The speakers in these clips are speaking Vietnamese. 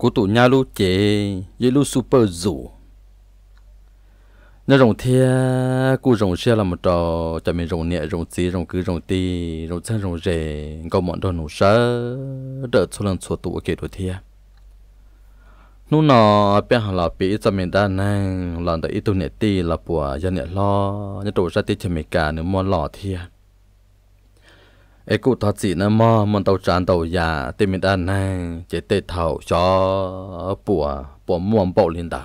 của tụ nhà lu chế với lu super rủ nó rồng thia cụ rồng xe là một trò cho mình rồng nhẹ rồng xí, rồng cứ rồng ti rồng chân rồng rề có món đồ nổ sớ đỡ số lần số tụ kể đồ thia nú nọ bé hàng là bị cho mình đa năng lần đợi ít tuổi nhẹ ti là bùa dân nhẹ lo nhất đồ ra ti cho mình cả nếu mua lò thia ấy cụ thọ chỉ nó mò tàu tràn tàu già tìm mình ăn này chỉ tê thầu cho bùa bùa muộn bộ liền đời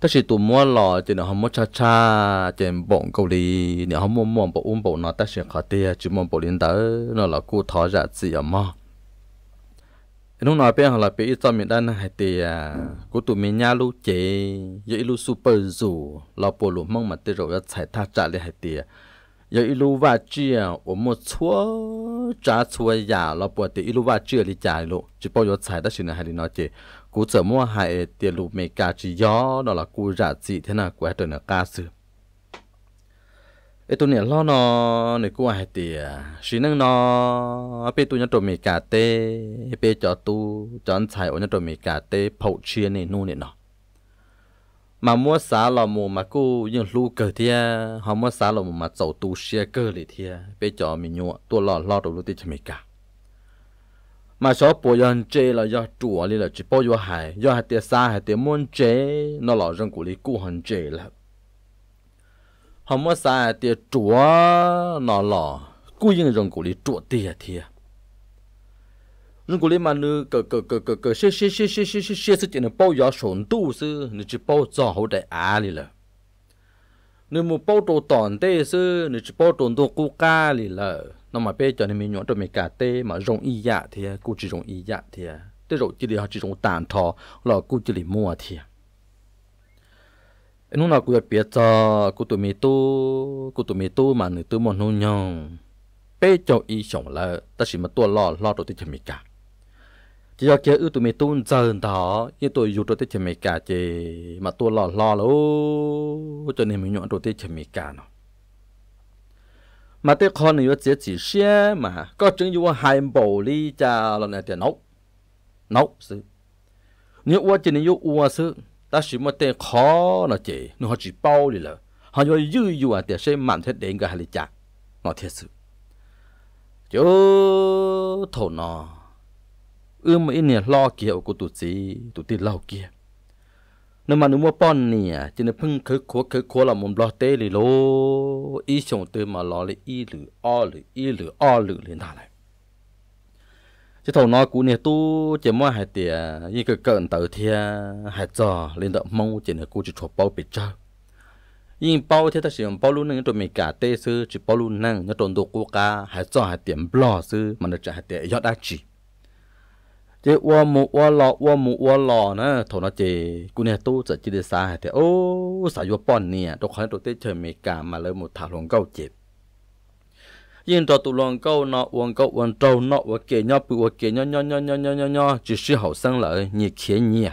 ta chỉ tụ mua lò chỉ nó không mua cha cha chỉ bỗng cầu đi nếu không mua muộn bộ uống bộ ta sẽ khó tia chỉ muộn bộ liền đời nó là cụ thọ giả chỉ ở mò lúc nói bây giờ là bị cho mình ăn này thì à, cụ tụ mình nhà lúc chế dễ lúc super dù là bộ lúc mong mà tiêu rồi sẽ thắt chặt lại hay tiền 有一路话这，我们错抓错呀，老婆的一路话这里家路，只包有菜的现在还得拿这，古怎么还的路没家只要那了古日子，天呐，古还得那家事。ไอตัวเนี่ยล้อนอในกูว่าให้เตียสีนังนอไปตัวเนี่ยตัวเมกาเต้ไปจอตูจอนชายโอเนี่ยตัวเมกาเต้เผาเชียในนู่นเนี่ยเนาะ mà mua xá lò mù mà cô những lu cờ thì họ mua xá lò mù mà dầu tu xe cơ lì thì bây giờ mình nhua tua lò lò đầu tiên cho mình cả mà số bộ dân chế là do chủ lý là chỉ bao nhiêu hải do hạt tiền xa hạt tiền muốn chế nó lò dân của lý cụ hận chế là họ mua xá hạt tiền chủ nó lò cụ những dân của lý chủ tiền thì mà hiện là bao của biết cho của tụi mình tu của tụi mình tu mà người tu một nô nhong bé cho y sống là ta chỉ mà tua lo lo đồ thì chỉ mình cả chỉ do kia ưu tụi mày tuôn dần đó như tụi dù tụi tết chỉ mày cả chỉ mà tụi lò lò là cho nên mình nhọn tụi tết chỉ mày cả nó mà tết con này chết chỉ xe mà có chứng như hai bộ ly cha là này tiền nấu nấu sự nếu uo chỉ nếu uo sự ta chỉ một tết khó nó chỉ nó chỉ bao đi là họ cho dư dư à tiền sẽ mạnh thế đến cái hai ly cha nó thiệt sự chứ thổ nó ư ừ, mà in nè lo kia của tụt gì tụt tiền lâu kia nên mà nếu mà bón nè chỉ nên phưng khứ khố khứ khố là mồm lo tê lì lô ý xong từ mà lo lì ý lử o lử ý lử o lử lên ta lại chứ thầu nó cũng nè tu chỉ mua hai tiền như cái cận tờ thia hai giờ lên đợt mong chỉ nên cũng chỉ chụp bao bị chơi nhưng bao thế ta sử dụng bao luôn nên tụi mình cả tê sư chỉ bao luôn năng nó tồn đồ cố cả hai giờ hai tiền blog sư mà nó chỉ hai tiền yết đã chỉ chế qua mù qua lọ qua mù qua lọ nè thổ nó chế cú này tu sẽ chỉ để xa hay thế ô xả vô bọn nè tôi khỏi tôi tới chơi mì cả mà lấy một thảo luận câu chết. yên cho tụ luận câu nọ uống câu uống trâu nọ uống kề nhau bự uống kề nhau nhau nhau nhau nhau nhau nhau chỉ sư hậu sang lại nhiệt khí nhiệt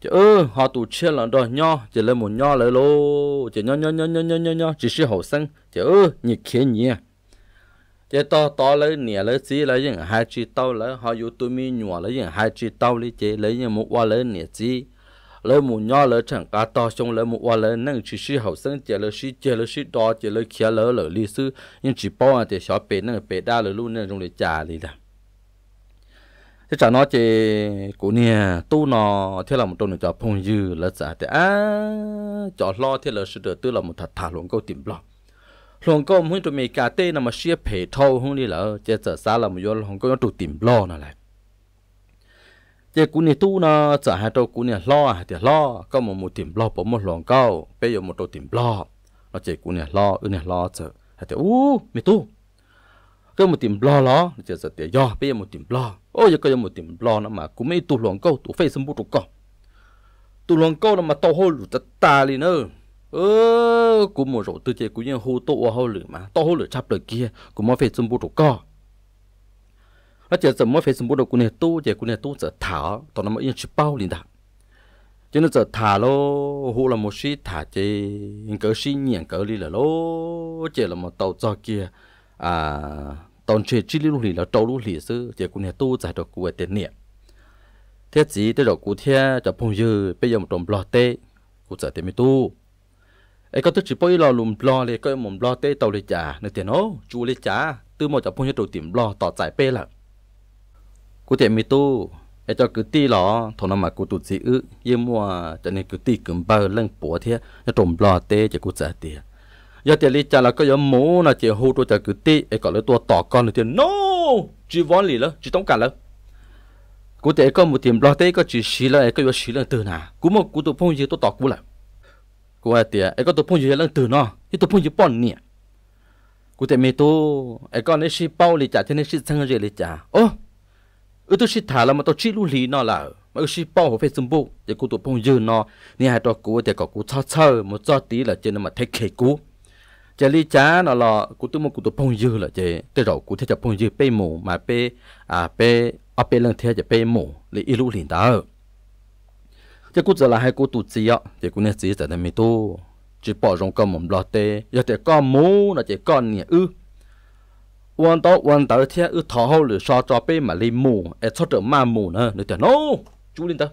chứ ơ họ tụ chơi lần đó nhau chỉ lấy một nhau lấy lô chỉ nhau nhau nhau nhau nhau nhau chỉ sư hậu sang chứ ơ nhiệt khí nhiệt chế to to lấy nè lấy xí lấy những hai chi tao lấy họ yêu tôi mi nhỏ lấy những hai chi tao lấy chế lấy những một qua lấy nè chi lấy một nhỏ lấy chẳng cả to xong lấy một qua lấy nâng chỉ sĩ học sinh chế lấy sĩ chế lấy sĩ đó chế lấy kia lấy lấy lý sư nhưng chỉ bảo anh để thì 小 bé nâng bé đa lấy luôn nâng trong lấy trả đi đó thế chả nó chế của nè tu nó thế là một trong những chả phong dư lấy trả thế à chả lo thế là sự đời tư là một thật thà luôn câu tìm lòng hồng kông hung tụi mình cả tê nằm mà xia phê thâu hung đi lỡ chế trở xa là một do hồng kông nó tim tìm lo nó lại chế cú này tu nó trở hai trâu cú này lo à thì lo có một một tim lo bỏ một hồng kông bây giờ một trâu tim lo nó chế cú này lo ư này lo trở hai thì u mày tu cái một tim lo lo chế trở tiền do bây giờ một tim lo ôi giờ cái một tim lo nó mà cú mấy tu hồng kông tu face facebook tu con tu hồng kông nó mà tao hôi lụt ta li nữa ơ cú mò rổ tư chế cú như hô tô hô lử mà to hô lửa chắp đời kia cú mò phải chấm bút rổ co nó chỉ chấm mò phải chấm bút rổ cú này tu chế cú này tu giờ thảo tao nó mới yên chụp bao liền đã cho nên giờ thả lô hô là một sĩ thả chế cỡ sĩ nhện cỡ đi là lô chế là một tàu cho kia à tàu chế chỉ lưu lì là tàu lưu lì sư chế cú này tu giải được cú tiền niệm thế gì tới đầu cú thế cho phong dư bây giờ một đồng lo tê cú giờ tiền mới tu ấy có tôi chỉ bôi lò lùm lò thì coi mồm lò tê tàu lì chả nên tiền ô chú lì chả từ một chả phong nhất đầu tìm lò tỏ giải bê là cụ thể mi tu ấy cho cứ ti lò thằng nào mà cụ tụt gì ư yếm mua cho nên cứ ti cứng bờ lưng búa thế nó trộm lò tê chỉ cụ giải tiền giờ tiền lì chả là có giờ mũ là chỉ hô tôi chả cứ ti ấy còn lấy tôi tỏ con là tiền no chỉ vón lì lơ chỉ tống cả lơ cụ thể có một tìm lò tê có chỉ xí lơ ấy có giờ xí lơ từ nào cú một cụ tụt phong gì tôi tỏ cú lại cô ai tiệt ấy có tổ phun gì lần từ nó thì tổ phong gì bọn nè cô tiệt mày tô ấy con ấy xí bao lì trả thế này xí sang rồi lì trả ô ừ tôi xí thả là mà tôi chỉ lu lì nó là mà xí bao hồ phải sum bộ để cô tổ phong gì nó nè hai tổ cô tiệt có cô cho chơi một cho tí là trên mà thấy khề cô chả lý chả nó là cụ tôi một cụ tôi phong dư là chả tới rồi cụ thấy chả phong dư bê mù mà bê à bê à, bê lần thế chả bê mù lý ilu liền đó cái cú giờ là hai cú tụ chỉ ạ thì cú này chỉ tại đây mi tu chỉ bỏ rong cơm mồm lo tê giờ thì con mú là chỉ con nhỉ ư quan đó quan tới thì ư thọ hậu lửa so cho bé mà lấy mù e cho được ma mù nữa nữa thì no chú linh ta,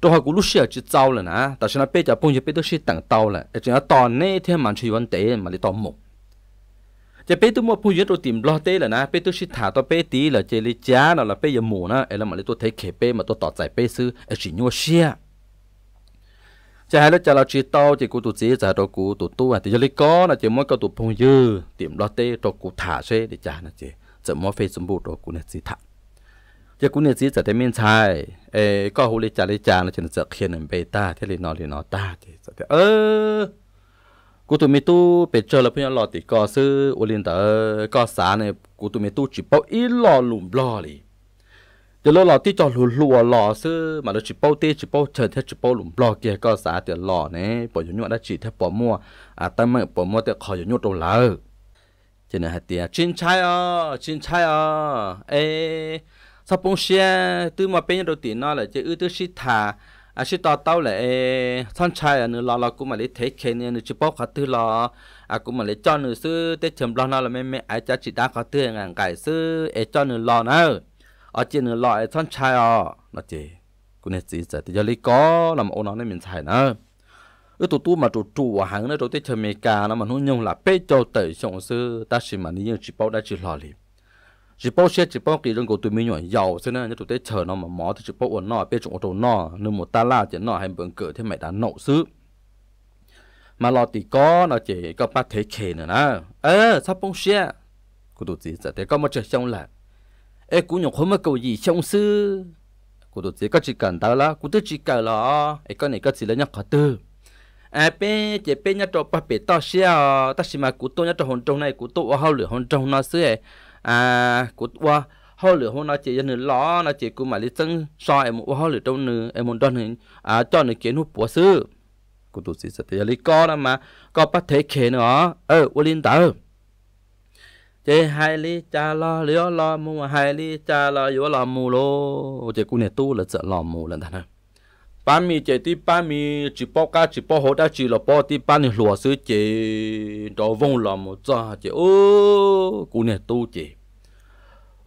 tôi hai cú lúc xưa chỉ tao là nè tại sao nó bê cho bông chỉ bé tôi chỉ tặng tao là e chỉ nó tao nè thì mà chỉ vấn đề mà li to mù จะเปตัวมพูยตัวติมลอเตลเหนะเปตัวชิถาตัวเปตีเหเจริจาเนาะละเปยมูนะเอละมาเลตัวเทเคเปมาตัวต่อใจเปซื้อเอชิญัวเชีย จะให้เราจะเราชีโตจะกูตัวเสีจะตัวกูตัวตัวแต่จะลิก้อนะจะมัวก็ตัวพงยือติมลอเตตัวกูถาเช่ดิจานะเจจะมัวเฟซสมบู๊กตัวกูเนี่ยสิถาจะกูเนี่ยสิจะได้ไม่ในช่ยเอก็หูลิจ่าเิจาเะาจะจะเขียนหนึ่งเบต้าเทลลนอเลนอต้าเจจะเออกูตัวมีตู้เป็ดเจอแล้วเพื่อนหลอติก็ซื้ออุลินเตอร์ก็สาเนี่ยกูตัวมีตู้จิบเป้าอีหล่อหลุมหล่อเลยเดี๋ยวหล่อที่จอหลุหลัวหล่อซื้อมาแล้วจิบเป้าเต้จิบเป้าเชิญแท้จิบเป้าหลุมหล่อเกียก็สาเดี๋ยวหล่อเนี่ยปวดอยู่นวดได้จีเท้ปวดมั่วอาตั้งมื่อปวดมั่วแต่คอยอยู่นวดตัวเราเจนฮะเตียชินชัยอ๋อชินชัยอ๋อเอ๊ะสับปงเชียตื้อมาเป็นยังตัวตีนอเลยจะอื้อตื้อชิดทา à chỉ tao tao lại thân trai là nữa lo lo cũng mà lấy thế khen nữa chỉ bóc khát tư lo à cũng mà lấy cho nữa sư tết chấm lo nào là mẹ mẹ ai cha chỉ đã khát tư ngàn cái sư ấy cho nữa lo nào, ở trên nữa lo thân trai à nó chỉ cũng nên chỉ giờ thì giờ lấy có làm ôn nó nên mình xài nào, ư tụ tu mà tụ ở hàng nữa tụ tết chấm mẹ cả nó mà nó nhung là bê cho tới xong sư ta chỉ mà như chỉ bóc đã chỉ lo liền chỉ bao xe chỉ bao kỳ đơn cổ tụi mình nhọn giàu thế nên tụi tế chờ nó mà mỏ thì chỉ bao ổn nọ biết chỗ chỗ nọ nên một ta la chỉ nọ hay bướng cỡ thế mày đã nậu xứ mà lo thì có nó chỉ có ba thế kề nữa nè ờ sắp bao xe cô tụi chỉ giờ thế có một chơi xong là ê cũng nhộng không mà cầu gì xong xứ cô tụi chỉ có chỉ cần tao là cô tụi chỉ cần là ê con này có chỉ là nhắc khó tư à bé chỉ bé nhắc cho ba bé tao xe tao chỉ mà cô tôi nhắc cho hồn trong này cô tôi hao lửa hồn trong nó xứ ấy à của tua họ lửa hôm nó chỉ dân nữa lo nó chỉ cũng mà lý chân so em một họ lửa trong nữa em muốn đoan hình à cho nữa kiến hút búa sư của tụi sĩ sẽ thấy lý co đó mà có bắt thế khế nữa Ơ, ô linh tờ chế hai lý cha lo lió lo mua hai lý cha lo yếu lo mù lô chế cũng này tu là sợ lo mù lần thằng này 班米这的班米直播家直播好的直了播的班的螺丝这到风了么子这哦，姑娘都这。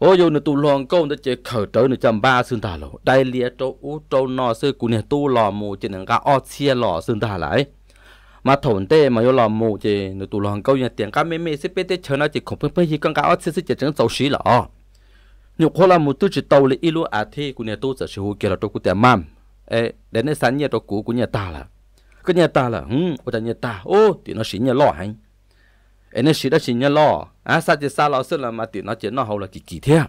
ô dù nè tu loan câu nè chơi khởi trở nè chăm ba xương ta lộ đại lia trâu trâu nọ sư cú nè tu lò mù chơi nè gà o chia lò xương ta lại mà thổn tê mà yêu lò mù nè tu loan câu nhà tiền cá mê mê sẽ bê tê chờ nè chơi khổng phơi phơi gì con gà o chia sẽ chơi trứng xí lọ nhục hoa là tu chỉ tàu lì ilu à thi cú nè tu sẽ sư hú kia là trâu cú tiền ấy đến nơi sáng nhà tôi cũ của nhà ta là cái nhà ta là hừm ở nhà ta ô thì nó xí nhà lo hành ấy nó xí đó xí nhà lo, à sao thì sao lọ xí là mà thì nó chỉ nó hầu là kỳ kỳ thế à.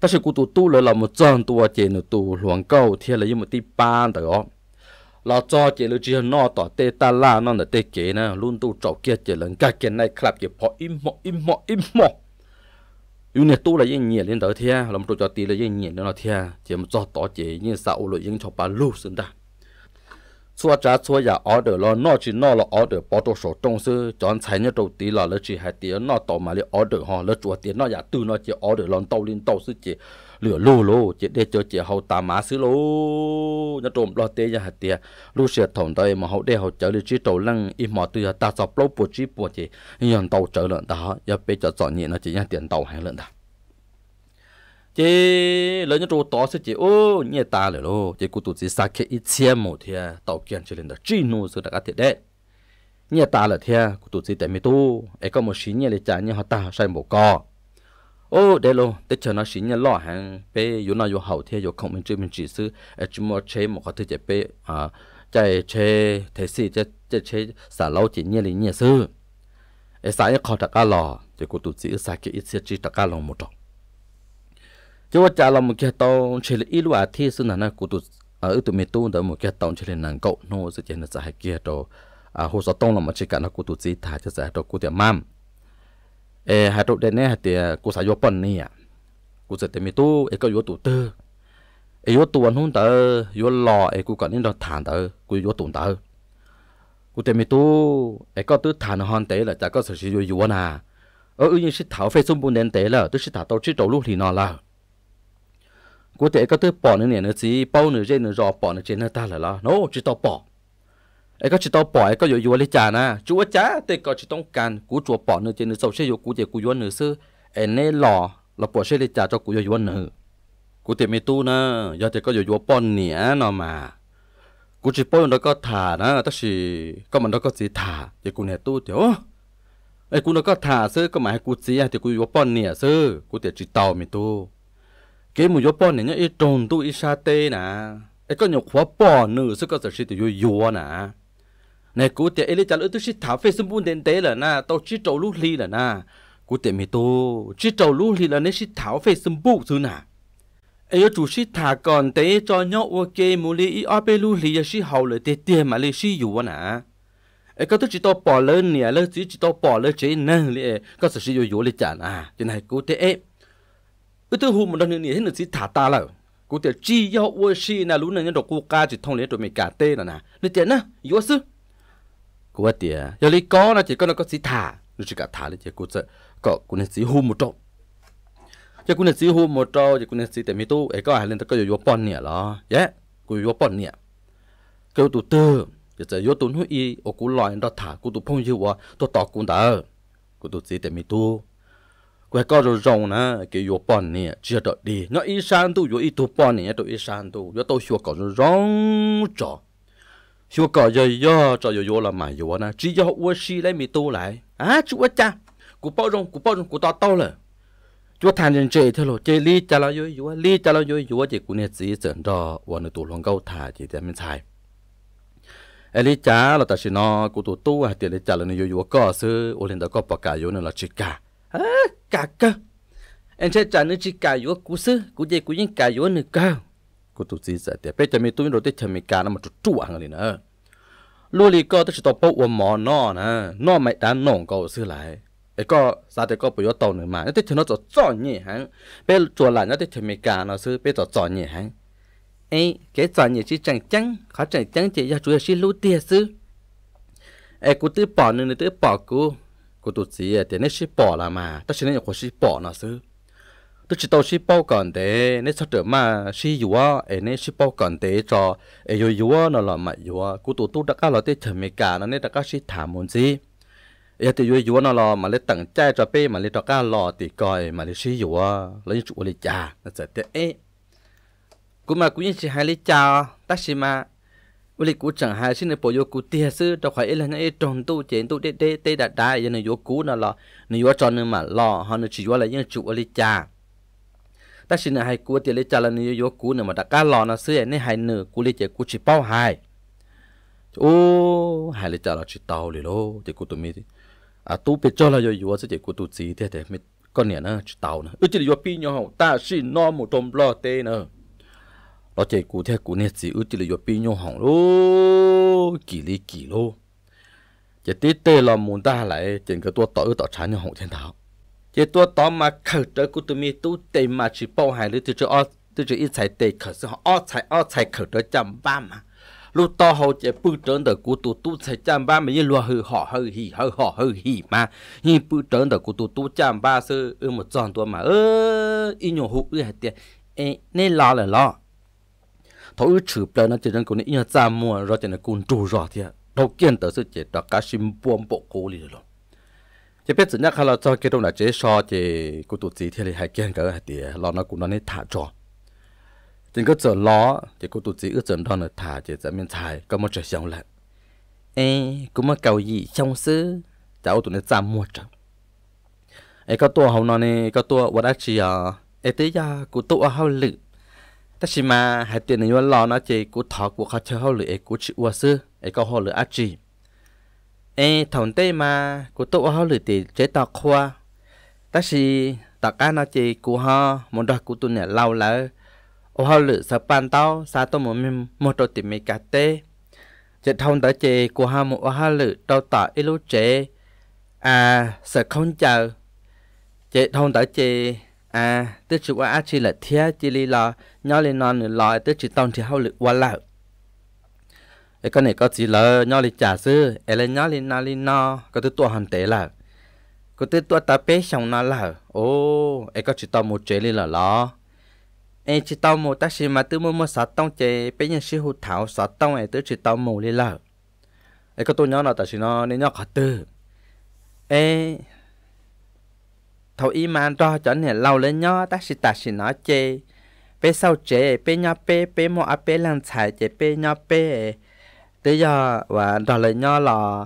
ta sẽ cụ tụ tu là là một trận tu chỉ nó tu luồng câu thế là như một tí ban đó là cho chỉ là chỉ nó tỏ tê ta la nó là tê kế nè luôn tu trọc kia chỉ là cái kia này khắp chỉ bỏ im mọ im mọ im mọ yêu nét tu là yên nhiệt lên tới thia làm trụ cho tí là yên nhiệt lên nó thia chỉ một cho tỏ chỉ như sau rồi yên cho bà lưu xứng ta xua trả xua giả ở được lo nọ chỉ nọ là ở được bỏ đồ số trong sư chọn thấy nhất đầu tí là lỡ chỉ hai tí nọ tỏ mà lỡ ở được họ lỡ chùa tí nọ giả tư nó chỉ ở được lo tàu lên tàu sư chỉ lửa lù chỉ để cho chị hậu tà má xứ lù nhớ trộm lo tê nhà hạt tìa lù sẽ thòng mà hậu để hậu chở đi chỉ tàu lăng im mò từ ta sập lâu bùa chỉ bùa chị nhận tàu chở lợn đó giờ bây giờ chọn nhị nó chỉ nhà tàu hay lợn đó chị lớn nhất trâu to sẽ chị ô nhẹ ta rồi lô chị cụ tụt chị ít xe một thia tàu kiện chỉ lên đó chỉ nô sự đã cái đấy nhẹ ta là thia cụ tụt chị tại mi tu ấy có một xí nhẹ để trả nhẹ họ ta sai một co ô đây luôn. tết chờ nó xí nhà lo hàng bé yo nó yo hậu thế yo không mình chơi mình chỉ sư chỉ mua chơi một cái thứ chế bé à chạy chơi thế gì chơi chơi chơi xả lâu chỉ nhà lý nhà sư ấy xả khó đặc cá lò chỉ có tụt chỉ xả cái ít xíu chỉ đặc cá lò một trọng à, chứ ว่าจะเราไม่แค่ต้องเชลอีลูอาที่สุนันนะกูตุเออตุเมตุนแต่ไม่แค่ต้องเชลนังเกาโนสุดยอดจะให้เกียรติอ่าหัวสตองเราไม่ใช่กันนะกูตุจีถ่ายจะใส่ตัวกูเดียมั่มเออหาตัวเดนเนี่ยเตียกูสายยปนนี่อ่ะกูจะเตมีตู้เอก็ยตัวเตอเอยตัวนุ่นเตอยหล่อเอกูก่อนนี่เราฐานเตอกูยตุนเตอกูเตมีตู้เอก็ตื้อฐานฮอนเตอละจากก็สืบอยู่อยู่นะเออยังชิดเถาเฟซุ่มบุญเดนเตอละตื้อชิดเถาโตชิดโตลูกหลีนอละกูเตก็ตื้อปอนเนี่ยเนื้อจีเป้าเนื้อเจเนื้อรอปอนเนื้อเจเนื้อตาละละโน้ชิดโตปอนไอ้ก็จะต้องปล่อยก็อยู่อยู่ลิจานะจู่ว่าจ้าแต่ก็จะต้องการกูจัวปอเนื้อเจนเนื้อโซเชียลกูเจกูย้อนเนื้อซื้อไอ้เน่หล่อเราปวดเชลิจ่าเจ้ากูอยย้อนเนื้อกูเตะไม่ตู้นะยาเตะก็อยู่ย้ปนปอนเหนียนอมา กูจะป้อนแล้วก็ถ่านะตั้งสีก็มันแล้วก็สีถ่าเดี๋ยวกูเนี่ยตู้เดี๋ยวไอ้กูแล้วก็ถ่าซื้อก็หมายให้กูสีเดี๋ยวกูย้ปนปอนเหนียซื้อกูเตะจตเตาไม่ตู้เกมอยู่ย้อนอเนี่ยไอ้ตรงตู้อ้ชาเต้นะไอ้ก็อยู่ขวบปอนเนื้อซื้อก็จะสิเดี๋ยวย้อนนะ này cụ tiệt ấy chả lỡ tôi chỉ thảo phê xung bún đến tế là na tao chỉ trầu lú ly là na cụ tiệt mày tô chỉ trầu lú ly là nên chỉ thảo phê xung bún thứ nà ấy chủ chỉ thả còn tế cho nhau kê mù ly ý ở bên lú ly là chỉ hậu lời tế tiền mà ly chỉ dù nà ấy có tôi chỉ tao bỏ lỡ nè lỡ chỉ chỉ tao bỏ lỡ chế nâng lì có sự chỉ dù dù lì chả nà cho này cụ tiệt ấy ư tôi hù một lần nữa nè hết nữa chỉ thả ta rồi cụ tiệt chỉ yêu ôi chỉ là lú này nhân đồ cụ ca chỉ thông lẽ rồi mày cả tê là na lì tiệt na yếu sư của tiệt giờ lý có là chỉ có nó có sĩ thả nó chỉ cả thả là chỉ của sẽ có của nên sĩ hôn một trâu giờ của nên sĩ hôn một trâu giờ của nên sĩ tại mi tu ấy có ai lên ta có vô bòn nè lo nhé dạ, của vô bòn nè kêu tụ tư giờ giờ vô tụ nuôi y ô của loài đó thả của tụ phong như hoa, tụ tọt của ta của tụ sĩ tại mi tu quay có rồi rồng nè cái vô bòn nè chỉ được đi nó y san tu vô y tu bòn nè tụ y san tu vô tụ xua có rồi rồng trọ xua cỏ yo yo cho yo yo là mà yo na chỉ yo ua xi lấy mi tu lại à chú ua cha cú bao rong cú bao rong cú to to là chú thàn nhân chơi thôi lo chơi li cha lo yo yo li cha lo yo yo chỉ cú nè chỉ chẩn cho ua nè tu long câu thả chỉ để mình xài ấy cha là ta xin nó cú tu tu à tiền cha là nè yo yo có sư ô lên đó có bạc cả yo nè là chỉ cả à cả cả anh sẽ trả nè chỉ cả yo cú sư cú chơi cú những cả yo nè cao กูตุจีสะเดีเป้จะมีตุ้ยรถได้จะมีการนั่มันจุจ่วังเลยนะลูลีก็ต้องตัวปุ๊บวันหมอนอนะนอไม่ด้านนองก็ซื้อหลายไอ้ก็ซาเตก็ไปยอตหนึ่งมาที่เัอนจะจ่อเนี่ยฮังเป้จววหลานที่ทำมีการนะซื้อเป้จะจ่อเนี่ยฮังเอ้เก๋จ่อเนี่ยชื่อจังจังเขาจังจังเจียจุยชื่อลูเตียซื้อไอ้กูตื้อปอหนึ่งตื้อปอกูกูตุ้ีเดี๋ยวนี้ชื่อปอละมาแต่ฉันนี่ยังคงชื่อปอเนาะซื้อ tôi chỉ tao ship bao còn để nên sao trở mà si yếu á nên ship bao còn để cho yếu yếu nó là mà yếu cú tụ tụ đã cá là tê chậm mấy cả nó nên đã cá si thảm muốn gì giờ thì yếu yếu nó là mà lấy tặng trai cho bé mà lấy cho cá lò thì coi mà lấy si yếu á lấy chủ lấy cha nó sẽ thế ấy cú mà cú như chỉ hai lấy cha ta si mà với lại cú chẳng hai xin được bỏ vô cú tia sư cho khỏi là những tròn tu chén tu đê đê tê đạt đai giờ này vô cú nó là nó vô tròn nữa mà lò họ nó chỉ vô là những chủ lấy cha ta xin hãy hai cua tiền lấy trả là nhiều yếu cú nữa mà đã cá lò nó xưa này hãy nửa cú lấy chế cú chỉ bao hai ô hãy lấy trả lời chỉ tàu liền lô thì cú tụi mi à tu bị cho là yếu yếu sẽ chế cú tụi gì thế thế mình con nè nó chỉ tàu nữa ước chỉ yếu pi nhau ta xin nó một tôm lo tê nữa lo chế cú thế cú nè chỉ ước chỉ yếu pi nhau hỏng lô kỳ lý kỳ lô chế tê tê là muốn ta lại chỉnh cái tua tỏi tỏi chán nhau hỏng thiên thảo chỉ tôi tóm mà khởi trở của tụi mi tu tệ mà chỉ bao hải lưỡi từ chỗ ở từ chỗ ít xài tệ khởi sự họ ở xài ở xài khởi trở chậm ba mà lúc to hậu chỉ bự trơn đời của tụi tu xài chậm ba mà như lùa hư họ hư hì hư họ hư hì mà như bự trơn đời của tụi tu chậm ba sư ư một tròn tôi mà ơ y nhổ hụt ư hạt tiền nên lo là lo thấu chữ bờ nó chỉ rằng của nó nhớ ra mua rồi chỉ là cùng chủ rồi thì đầu tiên tới sự chỉ đó cá sim buông bộ cố liền rồi chỉ biết chính là khi là cho cái đồ là chế so thì cô tụt gì thì hay hai kiện cái thì lo nó cũng nó nên thả cho chính cái giờ lo thì cô tụt gì ước chừng đó là thả thì sẽ miễn thải có một trời xong lại ê cũng mà cầu gì trong xứ cháu tụi nó giảm mua cho ê có tua hậu nó nè có tua vật ác chi à ê tới giờ cô ở hậu lự ta chỉ mà hai tiền này vẫn lo nó chỉ cô thọ của khách chơi hậu lự ê cô chịu ua sư ê có hậu lự ác gì ê thằng tê mà cô tôi họ lười thì chế tạo khoa ta chỉ tọt cá nó chỉ của họ một đợt cô tôi nè lâu lỡ ô họ lười sợ bàn tao sao tôi một mình một đôi tìm mấy cá tê chế thông tới chế của họ một họ lười tao tọt ít lúc chế à sợ không chờ chế thông tới chế à tức chụp qua chỉ là thiết chỉ là nhỏ lên non nữa lo tức chữ tông thì họ lười qua lại cái này có chỉ lỡ nhau đi trả sư ấy là nhau đi na đi no có thứ tua hàn tế là có thứ tua ta bé xong nó là ô ấy có tao một chế đi là lo chỉ tao một taxi mà tự mua mua sáu tông chế bé nhân sáu tông ấy tự chỉ tao một đi là ấy tôi nhớ là tại nó nên nhớ khó tư ấy thầu y mà cho cho nên lâu lên nhớ taxi taxi nó chế bé sau chế bé nhớ bé bé mua bé lăng xài chế bé nhớ bé tới giờ và đó lại nho là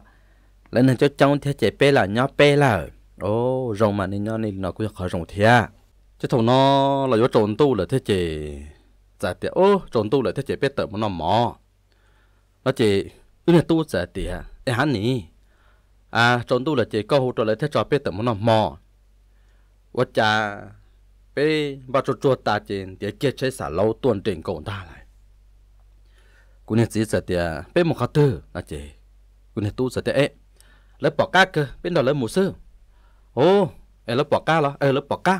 lần này cho trong thế chế pe là nho pe là ô rồng mà nên nho nên nó cũng khỏi rồng thia à. chứ thằng nó là do trộn tu là thế chế giả tiệt ô trộn tu là thế chế pe tự mà nó mỏ, nó chế cái này tu giả tiệt em hắn nỉ à trộn tu là chế câu trộn lại thế trò pe tự mà nó mỏ, quá cha pe ba trộn trộn ta chế tiệt kia chế xả lâu tuần trình cổ ta lại กูเนี่ยจีจะเดียเป็นหมกเตอร์นะเจกูเนี่ยตู้จะเดียเอ๊ะแล้วปอกก้าเกอเป็นดอกเลยหมูเสื้อโอ้เออแล้วปอกก้าเหรอเออแล้วปอกก้า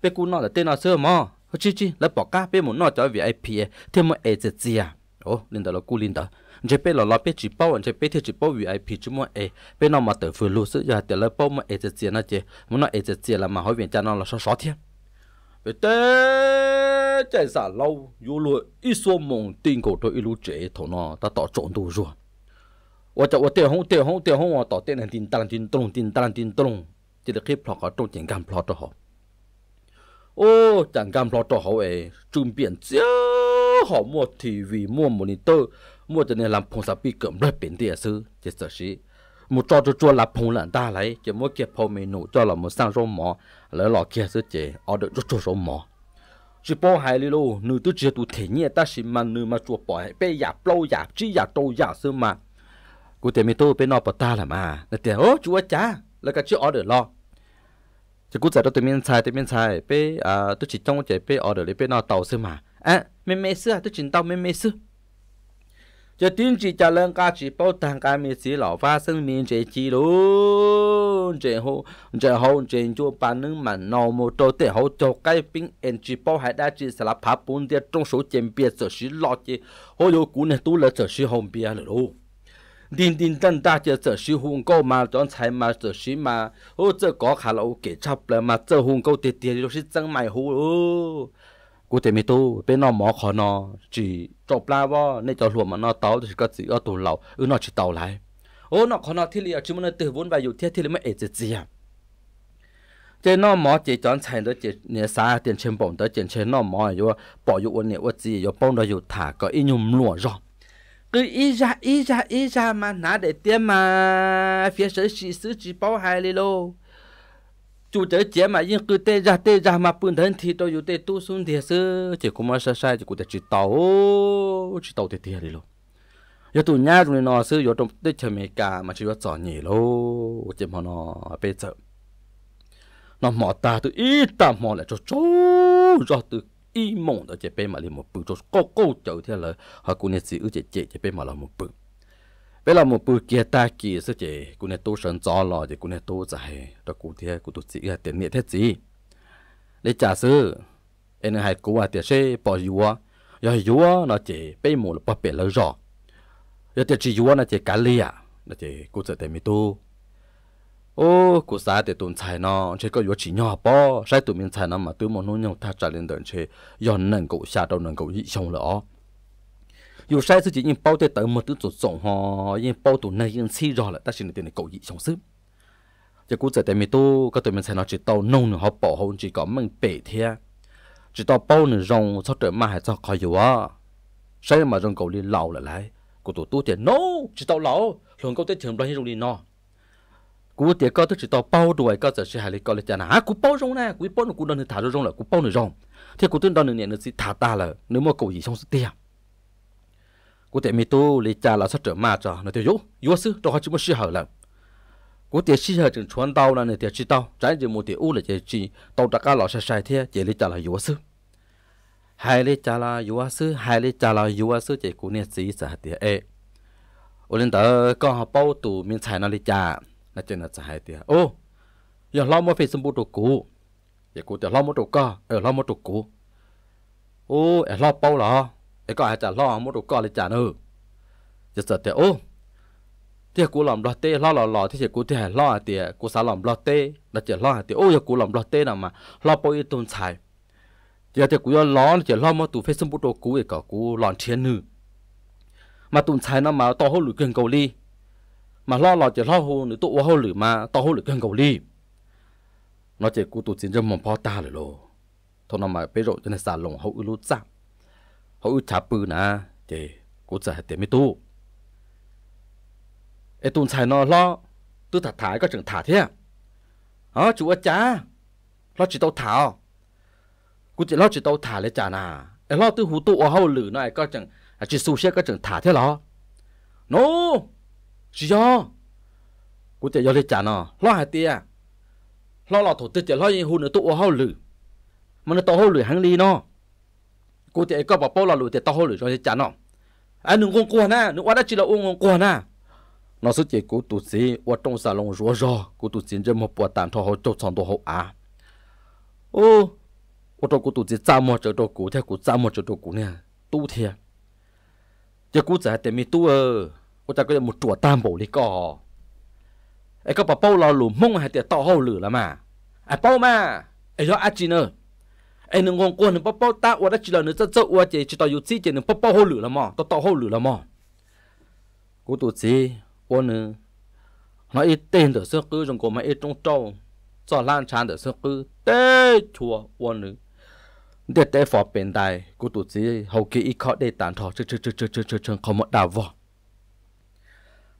เป็นกูนอนแต่เต้นนอนเสื้อมอเขาชี้ชี้แล้วปอกก้าเป็นหมูนอนจอยวีไอพีเที่ยวมาเอเจเจียโอ้ลินเดอร์เรากูลินเดอร์จะเป็นหล่อเป็นจีป้อนจะเป็นเที่ยวจีป้อวีไอพีจุ่มเอเป็นนอนมาเตอฟื้นรู้สึกอยากแต่แล้วป้อมาเอเจเจียนะเจมันนอนเอเจเจียแล้วมาหอยเวียนจานนอนเราซ้อเทียไปเต้จสาเราอยู่ลุอิสวมงติงกตัวอิลูเจถนอตาต่อจนดูรัวว่าจะว่าเตียงเตียงเตียงว่าต่อเตียงตินตันตินตรงตินตันตินตรงจะไดคลิปพอกตรงจังการพลอตหอโอ้จังการพลอตหอเอจุนเปลี่ยนเจ้าหอมวทีวีมวดมอนิเตอร์มวจะเนี่ยลำพงสับปีเกิร์ไม่เปลี่ยนเตียซื้อจะเสียชีมุจอจัวลำพงหลังตาไหลจะมัวเก็บพอเมนูจอหลอมสร้างร่มหมอแล้วหลอกเคียซื้อเจออเดอร์จุดจุดร่มหมอ chỉ bỏ hai lì lô nữ tu chỉ tu thể nhẹ ta xin mà nữ mà chuột bỏ bé giả lâu giả chỉ giả to giả sơ mà cụ thể mình tôi bên nọ bỏ ta là mà là tiền ô chúa cha là cái chữ order lo chỉ cụ giải đó tôi miền sai tôi miền sai, bé à tôi chỉ trong cái bé order lấy bé nọ tàu sơ mà à mẹ mẹ xưa tôi chỉ tàu mẹ mẹ xưa 这天气，家人家吃饱，大家没事老发生，面前议论，然后然后，然后就把人们闹矛盾的好多改变，人吃饱还带起十来盘盘子，中手鉴别，就是老吃，好有姑娘多了，就是方便了咯。叮叮当当的，就是红果嘛，装菜嘛，就是嘛，哦，这搞好了，给差不了嘛，这红果甜甜的，就是真买哦。cụ thể tu bên nó mỏ khó nó chỉ chộp la vó nên cho luồng mà nó tàu thì có chỉ ở tù lầu ừ nó chỉ tàu lại ô nó khó nó thì liệu chúng nó từ vốn vào dụ thiết thì mới ế gì à chế nó mỏ chỉ chọn thành đó chỉ nhà xa tiền trên bổng đó tiền trên nó mỏ rồi bỏ dụ quân nhà quân gì rồi bông đó dụ thả có ít nhung lụa rồi cứ ý ra ý ra ý ra mà nã để tiêm mà phía sở sĩ sứ chỉ bảo hại đi luôn chủ tớ chế mà yên cứ tê ra tê ra mà bùn thân thì tôi dù tê tu xuống thì sư chỉ có mà sai sai chỉ có thể chỉ tàu chỉ tàu thì thiệt đi luôn giờ tụi nhà rồi nó sư giờ trong tết chờ mày cả mà chỉ có chọn nhỉ lô chỉ mà nó bây giờ nó mỏ ta tự ít ta mỏ lại cho chú cho tự ít mộng đó chỉ bên mà liền một bự cho cô cô chậu thế là họ cũng nên chỉ ưu chỉ chỉ bên mà là một bự bây là một bữa kia ta kỳ sẽ chỉ cụ này tôi sẵn cho lò thì cụ này tôi giải đó cụ thế cụ tu chỉ là tiền nghĩa thế gì để trả sư em hãy cụ à tiền xe bỏ yếu giờ yếu nó chỉ bây mù là bắp bể lỡ rõ giờ tiền chỉ yếu nó chỉ cá lia à. nó chỉ cụ sẽ tiền mi tu ô cụ xã để tồn tại nó chỉ có yếu chỉ nhỏ bỏ sai tụi mình tài nó mà tu mình nuôi nhau ta trả lên đợt chế giờ nâng cụ xa đâu nâng cụ dị xong lỡ dù sai sự chỉ nhìn bao tới tới một thứ chỗ họ nhìn bao tụ này nhìn xí rồi là ta chỉ là này cầu dị sống sức giờ cũng giờ tại mình tu các tụi mình sẽ nói chỉ tàu nông nữa họ bỏ chỉ có mình bể thế chỉ tàu bao nữa rong cho trời mà hay cho khỏi dù á mà rong cầu đi lâu lại lại của tụi tu tiền no chỉ tàu lâu luôn câu tới trường đoàn rong đi no cú tiệt có tức chỉ tao bao đuổi có giờ sẽ hài có lấy chả hả cú bao rong nè cú bao nó cú đơn thả rong là cú bao nữa rong thế cú tin đơn nữa nè nó sẽ ta là nếu mà cậu gì xong sẽ tiệt cô thể mi tu lì cha là sát trở ma cho nó tiêu yếu yếu sư cho họ chỉ muốn xí hở là cô tiệm xí hở chừng chuẩn tao là này tiệm xí tao trái chừng một tiệm u là chỉ chỉ tao đã cả lọ sai sai thế chỉ lì cha là yếu sư hai lì cha là yếu sư hai lì cha là yếu sư chỉ cô nè xí sa tiệm e ô lên tờ con họ bao tù miếng xài nó lì cha là chừng là sai tiệm ô giờ lo mua phải xem bộ đồ cũ giờ cô tiệm lo mua đồ co ở ờ, lo mua đồ cũ ô ở lo bao là ไอ้ก็อาจจะล่อมดุก็เลยจานเออจะเสร็แต่โอ้เที่ยกูหลอมรอเต้ล่อหล่อหล่อที่เจกูที่ยล่อเตี่ยกูสาหลอมรอเต้แลาจะล่อเตี่ยโอ้ยกูหลอมรอเต้นะมาล่อปอยตุนชายเดี๋ยวจะกูย้อนล้อจะล่อมาตูเฟซบุ๊กตัวกูไอ้กกูหลอนเทียนหนึ่งมาตุนชายนะมาต่อหูหรือเกินเกาหลี มาล่อหล่อจะล่อหูหรือตัวว่าหูหรือมาต่อหูหรือเกินเกาหลีนอกจากกูตุนจินจะมองพ่อตาเลยโลทนมาไปโรจะในสารหลงเขาอืลุจักเขาอุชาปืนนะเจกูจะเตะไม่ตู้ไอตุนชายนอล้อตู้ถัดถ่ายก็จึงถ่ายเที่ยอ๋อจูอาจ้าเราจิตเอาถ่ากูจะเราจิตเอาถ่ายเลยจ้านาไอล้อตู้หูตู้เอาเขาหลือน่อยก็จึงจิตสูเชี่ยก็จึงถ่ายเที่ยหรอโน้ชิยอกูจะยอเลยจ้านาล้อหัดเตียล้อหล่อถูกเตี้ยล้อยังหูเนื้อตู้เอาเขาหลือมันโตเขาหลือหังลีเนาะ thì là lùi tao hồi anh đừng na กูเตะก็บอกป้อเราลุยเตะต่อหัวหรือจอยจานอ่ะอันหนึ่งงงกลัวนะหนึ่งว่าได้จีเรางงกลัวนะ nó sẽ chỉ là ông na cú tụt sĩ và trong xã lòng rủa ro cú tụt sĩ cho một bộ tàn thọ hậu chốt sòng đồ hậu à ô ô trong cú tụt sĩ cha một chỗ đồ cũ theo cú cha một chỗ đồ cũ nè tu thiệt giờ cú giải tiền mi tu ờ ô cha có một chùa tam bảo đi cò ấy có bảo bao lo mông hay tiền to hậu lử mà à bao mà ấy ăn chi nữa ai ngon quan nương bắp bắp ta qua đã chỉ là nương chỉ chỉ tao yêu chi chỉ nương lửa là mò tao tao lửa là mò cú tụt gì quan nương nó ít tên được sơ cứ trong cổ mà ít trong trâu cho lan tràn được sơ cứ tê chùa quan nương để tê phò bên tai cú tụt gì hầu kỳ ít khó để tàn thọ chứ chứ chứ chứ chứ chứ chứ không mất đào vò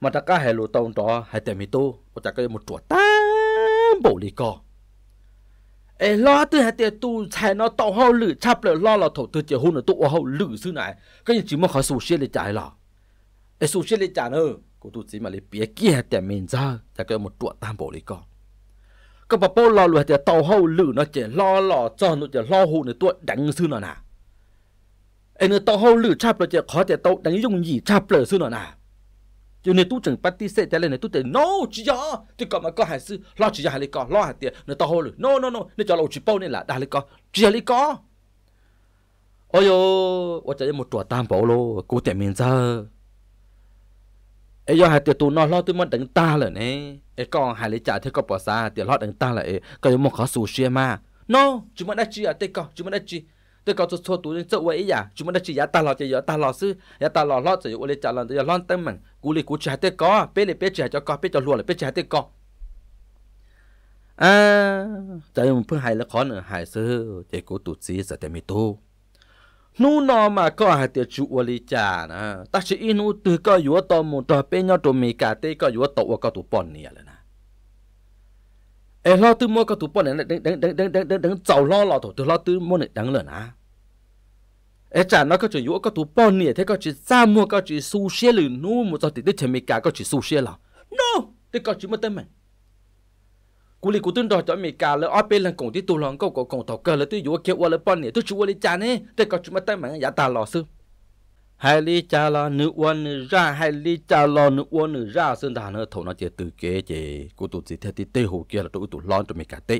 mà ta cả hệ lụa tông đó hệ tệ mi tu có ta cái một chuột tam bộ lì co ê lo tôi hạt tiền tu nó tàu hao lử chắp lại lo là thổ tôi hôn là tụ hao lử xứ này cái gì mà khỏi sổ xe để là ê sổ xe để chạy nữa cô mà lấy bia kia hạt tiền mình ra chả một tuột tam bộ lấy con cái bà bố lo lười hạt tàu hao lử nó chỉ lo lo cho nó chỉ lo hôn là tụ đánh xứ nào nè ê nó tàu hao lử chắp là chỉ khó chỉ tàu đánh dùng gì chắp lại xứ nào nè cho nên tu chẳng bắt tí sẽ thế này tu tưởng no chỉ cho thì còn mà có hải sư lo chỉ cho hải lý lo hải tiền nó to hơn rồi no no no nó cho lầu chỉ bao nên là đại lý có chỉ hải lý có ôi yo một chùa tam bảo lô cố tiền miền giờ ấy do hải tiền tu nó lo tôi muốn đánh ta rồi nè ấy còn hải lý trả thì có bỏ xa tiền lo đánh ta lại có một khó sù xia mà no chúng mình đã chi à tê có chúng đã chi tôi có số tú đến chỗ ấy à chúng mình đã chỉ giá ta lo chỉ giờ ta lo sư giá ta lo lót chỉ giá trả lần giờ lon tâm mình cú lì cú trả tới có bé lì bé trả cho có bé cho luôn là bé trả tôi có à tại mình phương hài là khó nữa hài sư chỉ cú tụt gì sẽ tại mình tu nu nó mà có hai chú chủ lý trả nè ta chỉ inu từ có yếu tao một tao bé nhau tụi mì cả tê có yếu tao có tụi bọn nè là nè เออเราตื้อมัวก็ถูกปนเนี่ยดังดังดังดังดังดังเจ้าล้อหล่อถูกตัวเราตื้อมัวเนี่ยดังเลยนะ ấy chả nó có chuyện yếu có tụ bọn nè thế có chuyện xa mua có chuyện su xe lử một giờ thì đứa thèm mì có chuyện su xe no thế có chuyện mất tên mày cú lì cú đòi cho mì cả là ở bên là thì tụ lòng câu cổ cổng tàu cờ là tôi yếu kêu qua là bọn nè tôi chú qua lấy cha có chuyện mất tên mày giả ta lò sư hai lý cha là nữ uôn nữ ra hai lý cha là nữ uôn nữ ra sơn đàn nó thổ nó chỉ từ kế chỉ cú tụ chỉ theo thì tê hồ kia là tụ tụ lon cho mì cả tê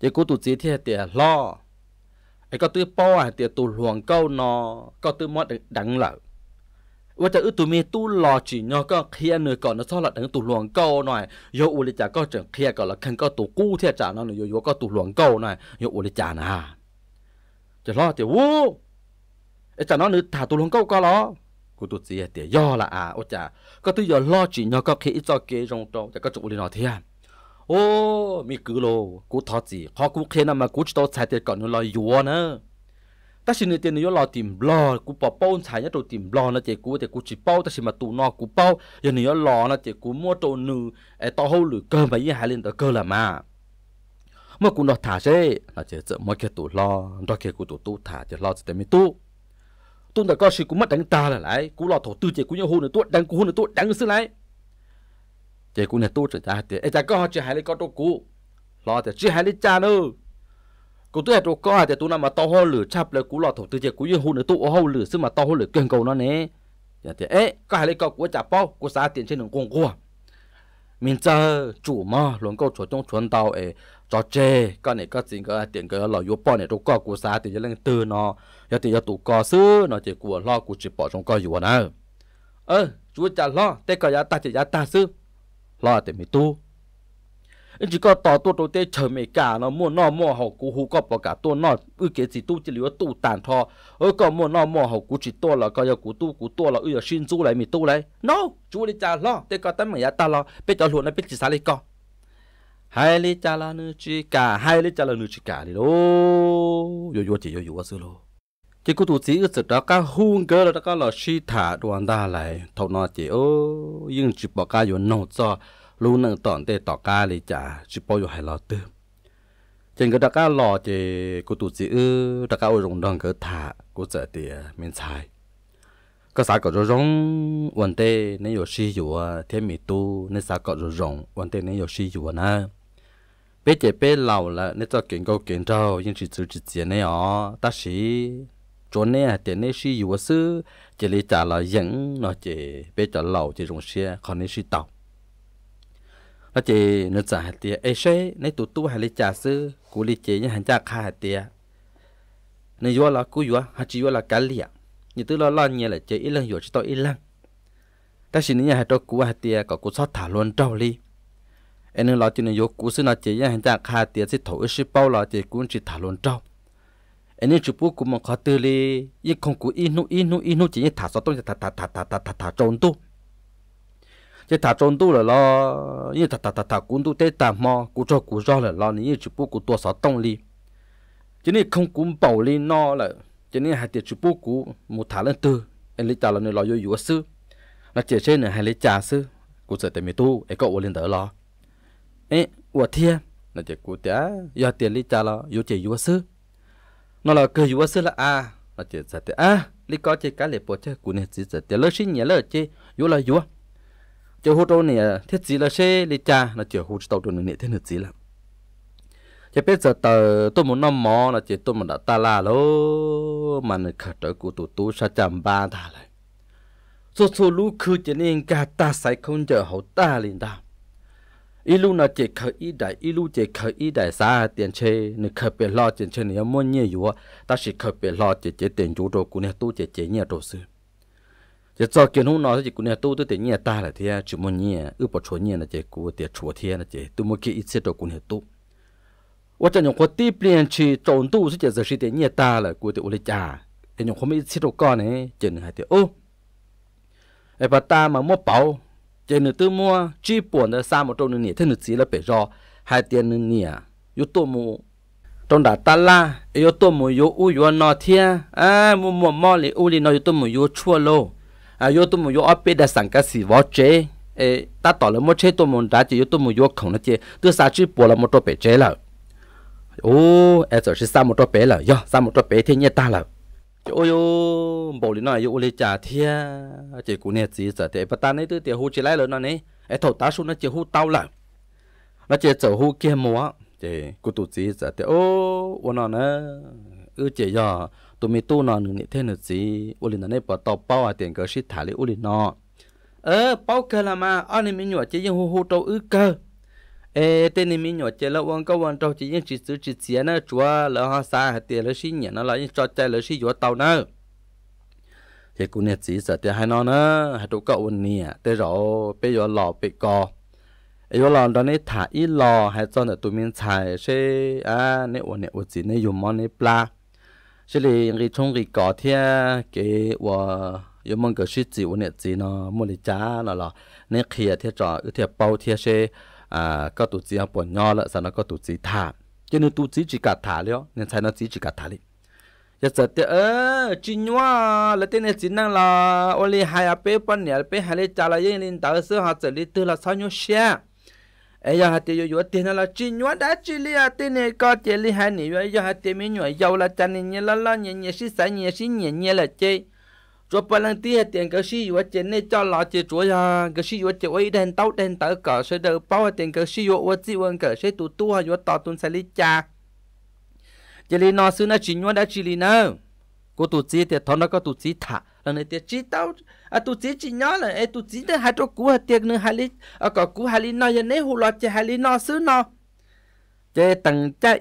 chỉ cú tụ chỉ thì lo ไอ้ก็ตื้อป้อเตียตูหลวงเก้านอก็ตื้อมอดดังเหล่าว่าจะอือตูมีตู้หลอจีเนาะก็เคลียร์เนื้อก่อนนะซ่อนหลัดดังตูหลวงเก้าหน่อยโยอุลิจาก็จะเคลียร์ก่อนแล้วคันก็ตูกู้เทียจ่าเนาะโยโยก็ตูหลวงเก้าหน่อยโยอุลิจานะจะรอเตียวู้ไอ้จ่าเนาะนึกถาตูหลวงเก้าก็ล้อกูตูเสียเตียย่อละอ่ะโอ้จ่าก็ตื้อยอลอจีเนาะก็เคลียร์จ่อเกยรงโตแต่ก็จุอุลินอเทียน ô mi cứ lô cú thọ gì họ cú khen mà cú cho chạy tiền còn nó lo nữa ta xin tiền nó lo tìm lo cú bỏ bao chạy nhất đồ tìm lo nó chỉ cú thì cú chỉ bao ta xin mà tụ nó cú bao giờ nó lo nó chỉ cú mua đồ nữ ấy to hâu lử cơ mà như hai lên tới cơ là mà mà cú nó thả thế là chỉ sợ mỗi cái tụ lo đó kia cú tụ tu thả chỉ lo chỉ mình tu tu là có sự cú mất đánh ta là lại cú lo thổ tư chỉ cú nhau hôn nữa tu đánh cú hôn nữa tu đánh sư lại chị cũng là tu trở ra thì cha có chị hai lấy có đâu cũ lo thì chị hai lấy cha nữa cú tôi đâu có thì tôi nằm mà to hơn lửa chập lấy cú lo thổ tư chị cú như hôn nữa tu hôn lửa xứ mà to hơn lửa cần cầu nó nè thì ấy có hai lấy có của chả bao của xã tiền trên đường cuồng cuồng mình chờ chủ mà luôn câu chỗ trong chuẩn tàu ấy cho chê con này có gì có tiền cái lo yếu bỏ này đâu có của xã thì lên từ nó giờ thì giờ tụ có xứ nó chỉ của lo của chỉ bỏ trong coi gì nữa ơ chú cha lo tê có giá ta chỉ giá ta xứ ลอดแต่ไม่ตู้อันจีก็ต่อตัวตเตะเฉยไม่กล้าเนาะมัวนอมั่วหอกูหูก็ประกาศตัวนอดอือเกจิตู้จะเหลือตู้ตานทอเออก็มัวนอมั่วหอกูจิตตัวละก็อยากกูตู้กูตัวละอือชินจู้เลยไม่ตู้เลน no จู้เลยจ้าล้อแต่ก็ตั้งมายาตาล้อเป็นจ้าหลวงนะเป็นจิสาเลยก็ไฮ้ลิจาลานุจิกาไฮ้ลิจาลานุจิกาลิโลโยโย่เจโยโย่ว่าซึโล chỉ có tụ chỉ ở chỗ đó cá hung cơ là đó là si thả đoàn đa lại thâu nó chỉ ô nhưng chỉ bỏ cá rồi nổ cho luôn nâng tỏn tê tỏ cá lại trả chỉ bỏ rồi hai lò tư trên cái đó cá lò chỉ có tụ chỉ ở đó cá ô rồng đoàn cơ thả của chợ tiề miền xài có sao có rồi rong vấn đề nên có si dù thêm mì tu nên sao có rồi rong vấn đề nên có si dù nè bây giờ bây lâu là nên cho kiện câu kiện trâu nhưng chỉ chữ chỉ này ó ta sĩ chỗ này chỉ nên sử yếu sư chỉ lấy trả là dẫn nó chỉ bây giờ lâu chỉ dùng xe còn nên sử tàu nó chỉ nó trả hạt tiền ấy xe nên tụ tụ hay lấy trả sư cú lấy chế như hành trả khai hạt tiền nên yếu là cú yếu hạt chỉ yếu là cá liệt như tức là lo nhẹ là chế ít lần yếu chỉ tao ít lần ta xin nhà hạt đó cú hạt tiền có cú sót thả luôn trâu li anh nên lo chỉ nên yếu cú sư nó chế như hành trả khai hạt tiền sẽ thổi sẽ bao lo chế cú chỉ thả luôn trâu nên chụp bút của mong khó tư li yên không của inu inu inu chỉ thả sao tôi thả thả thả thả thả thả thả trôn tu chỉ thả trôn tu là lo yên thả thả thả thả cũng tu tê tà mò cú cho cú cho là lo nên chụp bút của tua sao tông li chỉ nên không cũng bảo li no là chỉ nên hai tiệt chụp bút của một thả lên tư anh lý trả là nên lo yêu yêu sư là chỉ trên nè hai lý trả sư cú sợ tại mi tu ấy cậu lên đỡ lo ấy ủa thiên là chỉ cú tía do tiền lý trả lo yêu chỉ yêu sư nó là cười vừa xưa là à nó chỉ giờ thì à lý có chỉ cá lệ bộ chơi cụ này chỉ giờ thì lỡ xin nhớ lỡ chơi vừa là vừa chơi hồ tô này thiết gì là xe lý cha nó chơi hồ trâu trâu này thiết được gì lắm chỉ biết giờ tờ tôi muốn nằm mò là chỉ tôi muốn đặt ta là lô mà nó khởi trở của tụi tôi sa chạm ba ta lại số số lũ khứ chỉ nên cả ta sai không chờ hậu ta liền ta ilu nó chỉ khởi ý đại ilu chỉ khởi ý đại xa tiền chê nè khởi biệt lo tiền chê nè mua nhiều yếu ta chỉ khởi biệt lo chỉ chỉ tiền chủ đồ cũ nè tu chỉ chỉ nhiều đồ sư chỉ cho kiến hùng nói chỉ cũ nè tu tu tiền nhiều ta là thế chỉ mua nhiều ư bỏ chỗ nhiều là chỉ của tiền chỗ thế là chỉ tu mua kia ít xếp đồ của nè tu 我这用我地边去种豆是就是是的，你大了，过的我的家，哎，用我们一起都干呢，真还的哦，哎，把大嘛没包。tiền nữa tôi mua chỉ buồn là sao một trong nửa thế nữa chỉ là bể rò hai tiền nữa nửa à? yếu tố mua trong đó ta la yếu tố mua yếu u yếu nọ thia à mua mua mò li u li nọ yếu tố mua yếu chua lô à yếu tố mua yếu ấp bể đã sang cái gì võ chế ê ta tỏ là mua chế tôi muốn đã chỉ yếu tố mua yếu không nó chế tôi sao chỉ buồn là một trong bể chế là ô ê rồi sao một trong bể là do sao một trong bể thế nhé ta là chỗ yo bảo lý nói yo lấy trả thia chỉ cũng nè gì giờ thì bắt ta nấy tôi tiền hú chỉ lại rồi nó nấy ai thầu tá xuống nó chỉ hú tao là nó chỉ chở hú kia mua chỉ cô tụ gì giờ thì ô ô nó nè ư chỉ giờ tụi mi tu nó nửa thế nữa gì ô lý nó nấy bỏ tàu bao à tiền cơ shit thả lý ô lý nó ờ bao cơ là mà anh em mình nhọ chỉ riêng hú hú tàu ư cơ เอ เตนิมีหนวดเจลวังก็วันตรงจียังจิตซือจิตเสียนะจัวแล้วฮะสาหัเตียแล้วชี้เนี่ยนั่นแหละยังจอดใจเล้วชี้หยวเตานะเฮกูเนี่ยสีสัตย์ให้นอนนะให้ตุกเก้วันเนี่ยเตอเราไปยอหล่อไปกอเอ้ยอหล่อตอนนี้ถ่ายอีหล่อให้จอนแต่ตุมินชายใช่อ่าเนี่ยวันเนี่ยวันจีเนี่ยยมมอนในปลาใช่เลยงี้ชงกีกอเทียเกว่ายมมันก็ชิดจีวันเนี่จีเนาะมุลิจ้าเนาะเนี่ยเขียเทียจอดเทียเป่าเทียเช่ à có tụ chỉ bỏ nhỏ lợ sao nó có tụ chỉ thả cho nên tụ chỉ chỉ cả thả lió nên sai nó chỉ chỉ cả thả đi giờ giờ thì ờ, chỉ nhỏ là tên này chỉ năng là ô li hai à bé bận, nhà bé hai lê trả lại yên lên tao sửa hạt giờ đi từ là sao nhau xe ấy giờ hạt tiêu yếu tiền là chỉ nhỏ đã chỉ lấy à tên này có tiền li hai nỉ giờ hạt tiêu mi nhỏ giàu là chân nhẹ là là nhẹ nhẹ xí xí nhẹ xí nhẹ nhẹ là chơi chúa bà lăng tia tiền cơ sĩ yếu chế nên cho lọ chế chúa ya cơ sĩ yếu chế ôi đen tàu đen tàu cỡ sẽ đỡ bao tiền cơ sĩ yếu ôi chỉ quân cỡ sẽ tu tu hay yếu tàu tuân sẽ lý cha chỉ lý nó xưa nó chỉ nhua đã chỉ lý nó cô tu chỉ thì thằng nó có tu chỉ thả là này tiền chỉ tàu à tu chỉ chỉ nhó là e tu chỉ thì hai chỗ cũ hai tiền nữa hai lý à có cũ hai lý nó giờ nấy hồ lọ chế hai lý nó xưa nó chế tầng chạy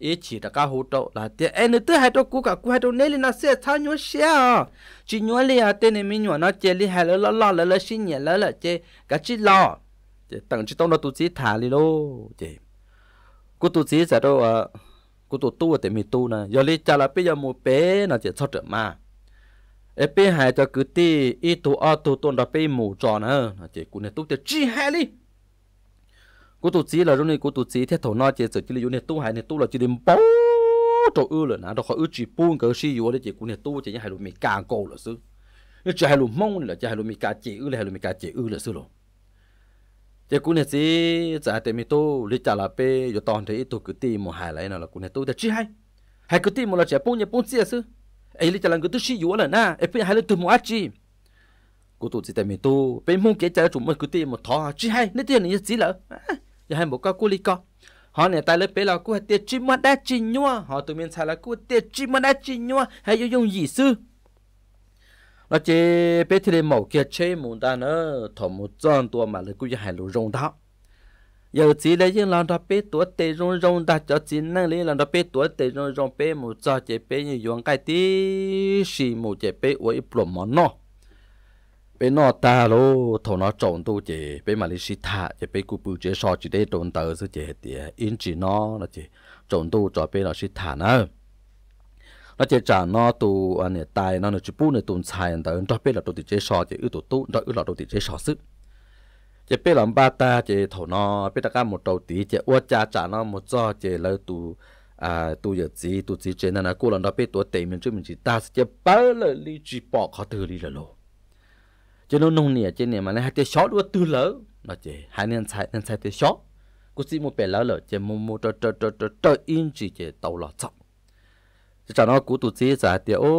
ý chỉ là cá hỗ trợ là tiền em nữa tới hai đôi cú cả cú hai đôi nấy là sẽ thay nhau xe à chỉ nhúa li à tên này mình nhớ nó chơi li hai lỡ lỡ lỡ lỡ lỡ xin nhẹ lỡ lỡ chơi cả chỉ lo tặng chỉ tao nó ờ, tu sĩ thả li lô chơi cô tu sĩ giờ đâu à cô tu tu thì mình tu nè giờ li trả lại bây giờ mua bé nó chỉ cho được mà ế bé hai cho cứ ti ít tu ở tu tuần đó bé mù tròn nữa chỉ cô này tu thì chỉ hai li กูตุจีเลยตรงนี้กูตุจีเทถนอเจสุดที่อยู่ในตู้หายในตู้เราจะดิมป๊อตัวอื้อเลยนะเราขออื้อจีปูนก็ชีอยู่ได้จีกูในตู้จะยังให้ลูกมีกางโกหรือซื้อจะให้ลูกมงเลยจะให้ลูกมีกาจีอื้อเลยให้ลูกมีกาจีอื้อเลยซื้อหรอเจ้ากูเนี่ยจีจะเต็มตู้ลิจ่าลาเปอยู่ตอนที่ตัวกูตีมหายเลยนะเรากูในตู้แต่จีให้ให้กูตีมเราจะปูนเนี่ยปูนเสียซื้อไอ้ลิจ่าลังกูตุชีอยู่เลยนะไอ้เพื่อนให้ลูกตัวมัวจีกูตุจีเต็มตู้เป็นมงเกจจะจุ่มมันกูตีมท้อจีให้ในเดือนนี้จีเหรอ giờ hai bộ có cú li co họ này tay lấy bé là cú tiệt chim mà đã chim nhua họ tụi mình xài là cú tiệt chim mà đã chim nhua hay dùng dùng gì sư nó chỉ bé thì lên mẫu kia chơi một đàn nữa thổ một tròn tua mà lấy cú giờ hai lũ rồng đó giờ chỉ lấy những lần đó bé tuổi tê rong rong đã cho chỉ năng lấy lần đó bé tuổi tê rong rong bé một trò chế bé như dùng cái tí xì một chế bé với một mà nó bé nó ta lo thầu nó trộn tu chế, mà lịch Malaysia thà chế bé cụ bự chế so chị để trộn tờ sư chế, thì in chỉ nó là chế, trộn tu cho bé nó sĩ thà nữa nó chế trả nó tu anh à, này tài nó là chú bù này tuần xài anh ta cho bé là tu thì chế so chế ư tu tu cho ư là tu thì chế so sư, chế bé làm ba ta chế thầu nó bé ta cả một đầu tí chế uất cha trả nó một do à, chế, lấy tu à tu giờ gì tu gì trên là cô lần đó bé tuổi tệ mình chứ mình chỉ ta sẽ bao bá lời lý chỉ bỏ khó từ lý là lô cho nó nông nè trên nè mà nó hai tiêu sót quá tư lớn nó chỉ hai nên sai nên sai tiêu sót cô sĩ một bè lớn rồi chỉ một một trơ trơ trơ trơ trơ in chỉ chỉ tàu lọ chọc chỉ cho nó cú tụt chỉ trả tiêu ô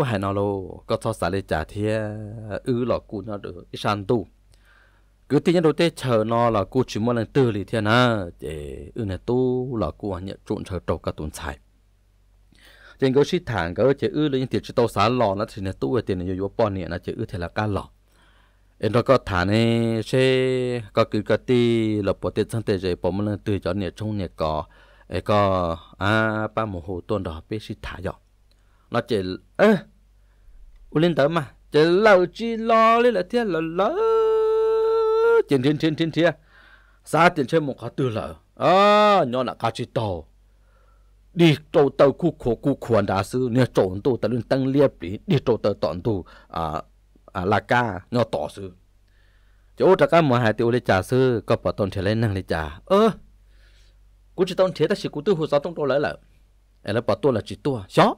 hai nó lô có cho xả lên trả thiê ư lọ cú nó được ít sàn tu cứ tin nhân đầu tiên chờ nó là cú chỉ muốn là tư lì thiên na, để ư này tu là cú anh nhận trộn chờ trâu cá tuần xài trên cái sĩ thản cái chế ư lên tiền chỉ tàu xả lò nó thì này tu về tiền này vô bỏ nè nó ư thì là cá lò em đó có thả này sẽ có cứ cái ti lập bỏ tiền sang tiền rồi bỏ một lần từ cho nhà trong nhà có ấy có à ba một hồ tuần đó biết sẽ thả rồi nó chỉ ơ u lên tới mà chỉ lâu chi lo lấy là thế là lỡ trên trên trên trên thế giá tiền trên một cái từ lỡ à nhỏ là cá chỉ tàu đi tàu tàu khu khổ khu khuẩn đá sư nhà trộn tàu tận tăng liệp đi đi tàu tàu tận tàu, à à là ca nó tỏ sư chỗ trắc cá mà hai tiêu lấy trà sư có bỏ tôn thế lên năng lấy trà ơ cú chỉ tôn thế ta chỉ cú tư hồ sáu tông tô lấy là ấy là bỏ là chỉ tua xó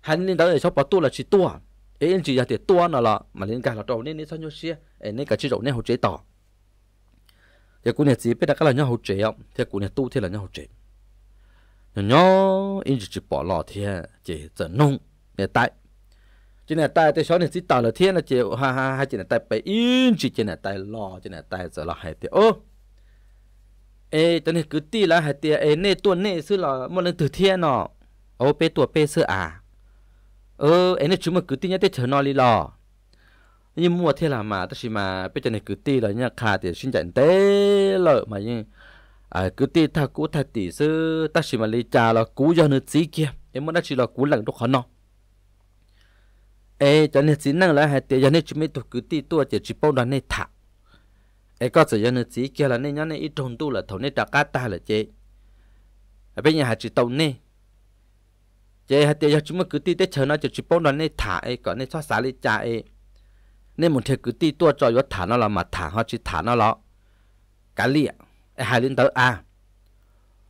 hắn lên đó là xó bỏ tua là chỉ tua ấy anh chỉ là tiền tua nó là mà lên cả là trâu nên nên sao nhau xia ấy nên cả chỉ trâu nên hồ chế tỏ cú này chỉ biết là cái là nhau hồ chế không cú này tu thì là nhau hồ chế nhỏ anh chỉ bỏ lọ thì chỉ dẫn nông để tại chỉ là tại tới số này chỉ tạo là thiên là chịu ha ha ha chỉ là tại bảy in chỉ chỉ là tại lo chỉ là tại giờ lo hai tiêu ô ê cho này cứ ti là hai tiêu ê nè tuần nè sư là một lần từ thiên nọ ô pe tuột pe sư à ơ ê nè chúng mà cứ ti nhá tới chờ nó đi lo như mua thế là mà tất nhiên mà bây giờ này cứ ti là nhá khá thì xin chạy tế lợi mà như, à cứ ti thà cú thà tỷ sư tất nhiên mà lý trà là cú cho nước gì kia em muốn đã chỉ là cú lần đó khó nọ ê cho nên chỉ năng là hai tiền cho nên chúng mình tụt cứ ti tua chỉ chỉ bao đoàn này thả ê có thể cho nên chỉ kia là nên nhá nên ít trồng tu là thầu nên trả cá ta là chế ở bên nhà chỉ tàu nè chế hai tiền cho chúng mình cứ ti tết chờ nó chỉ chỉ bao đoàn này thả ê còn nên cho xả lấy trả ê nên một thằng cứ ti tua cho yếu thả nó là mà thả họ chỉ thả nó lọ cá lịa ê hai lên tới à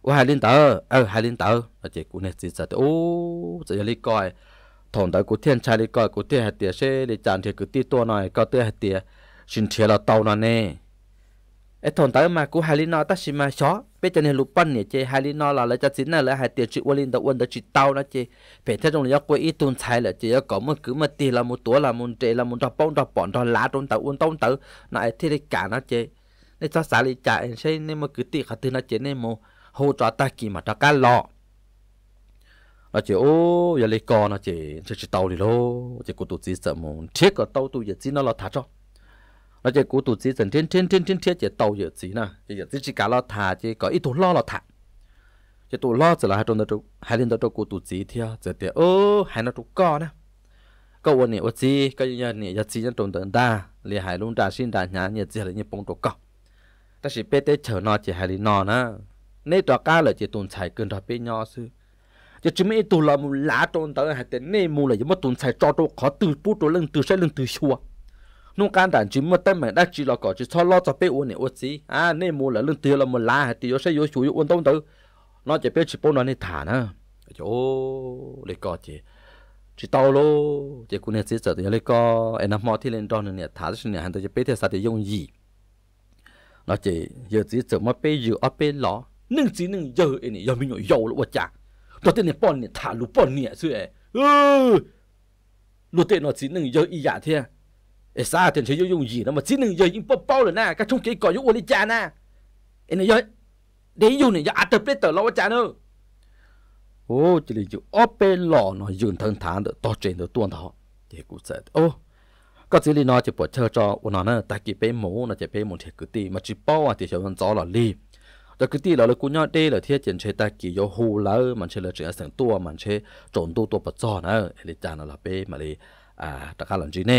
ô hai lên tới ờ ừ, hai lên tới là chế cũng nên chỉ sợ ô chỉ lấy coi thổn tới cụ thiên trai đi coi cụ thiên hạt tia sẽ để chạm thì cứ ti tua này có tia hạt tia xin chia là tàu nó nè ấy e thổn tới mà cụ hai lý nó ta xin mà chó bây giờ này lục bắn nè chơi hai lý nó là lấy cho xin là lấy hai tia chữ quân lên đầu quân đầu chữ tàu nó chơi, phải theo trong là quay ít tuần sai là chị có một cứ mà tia là một tuổi là một trẻ là một đọc bông đọc bọn đọc lá trong tàu quân tông tàu này thì đi cả nó chơi, nên cho xả lý chạy sẽ nên mà cứ ti khát thứ nó chơi nên mà hỗ trợ ta kỳ mà ta cá lọ à chị ô giờ lấy con à chị chị chị tàu đi lô chị cô tụt chỉ sợ mồm thiết cả tàu tụi giờ chỉ nó là thả cho à chị cô tụt chỉ sợ thiên thiên thiên thiên thiết chị tàu giờ chỉ nè chị giờ chỉ cả lo thả chị có ít tụi lo là thả chị tụi lo chỉ là hai trong đó trong, hai lần đó trong cô tụt chỉ thia giờ thì ô hai nó tụi con nè câu vấn đề ô chị cái gì nhỉ giờ chỉ trong đó đa liền hai luôn đa xin đa nhà nhà chỉ là những bông tụi con ta chỉ biết để chờ nó chỉ hai lần nó nè nếu cho cá là chỉ tồn tại cơn đó bây giờ, xưa giờ chúng mình tụ là lá trộn tới hay đến nay mua là giống tụn xài cho đồ khó từ bút đồ lưng từ xe lưng từ xua nông can đảm chúng mình tên mình đã chỉ là có chỉ cho lo cho bé uốn này uốn gì à nay mua là lưng từ là một lá hay từ yếu xe yếu xui uốn tông nó chỉ biết chỉ bông này thả nữa chỗ lấy có chỉ chỉ tao lô chỉ cũng nên sẽ lấy có em mò thì lên đó này thả cái này hắn ta chỉ biết theo sao để dùng gì nó chỉ giờ chỉ sợ mà bây giờ ở bên lọ nâng chỉ nâng giờ này giờ mình nhồi dầu luôn chả ตัวเต็นเนี่ยป้อนเนี่ยถาลูป้อนเนี่ยซื่อเอเออลูเต็นเนาะจีนึงเยอะอีหยาเทียเอซ่าเต็นเชยยุ่งยีนะมาจีนึงเยอะยิ่งป้อเป้าเลยนะกระชุ่มเกยก่อยุ่งอลิจานะเอ็นเยอะเดี๋ยวอยู่เนี่ยอย่าอัดเตอร์เปเตอร์เราอาจารย์เนอะโอ้จีเลยอยู่อ้อเป็นหล่อเนาะยืนทั้งฐานเด้อต่อเจนเด้อตัวเนาะเดี๋ยวกูเสร็จโอ้ก็จีเลยเนาะจะปวดเชอจอวันนั้นตะกี้เป็นหมูนะจะเป็นหมูเทกุตีมาจีป้ออ่ะที่ชาวบ้านจ้อหล่อรีบแต่คือที่เราเลยกูยอดเดเลยที่เจนเชตากิโยฮูแล้วมันเชลเจอสังตัวมันเชจนตัวตัวปัจจอนะเอลิจานเราเป้มาเลยอ่าตะการหลังจีเน่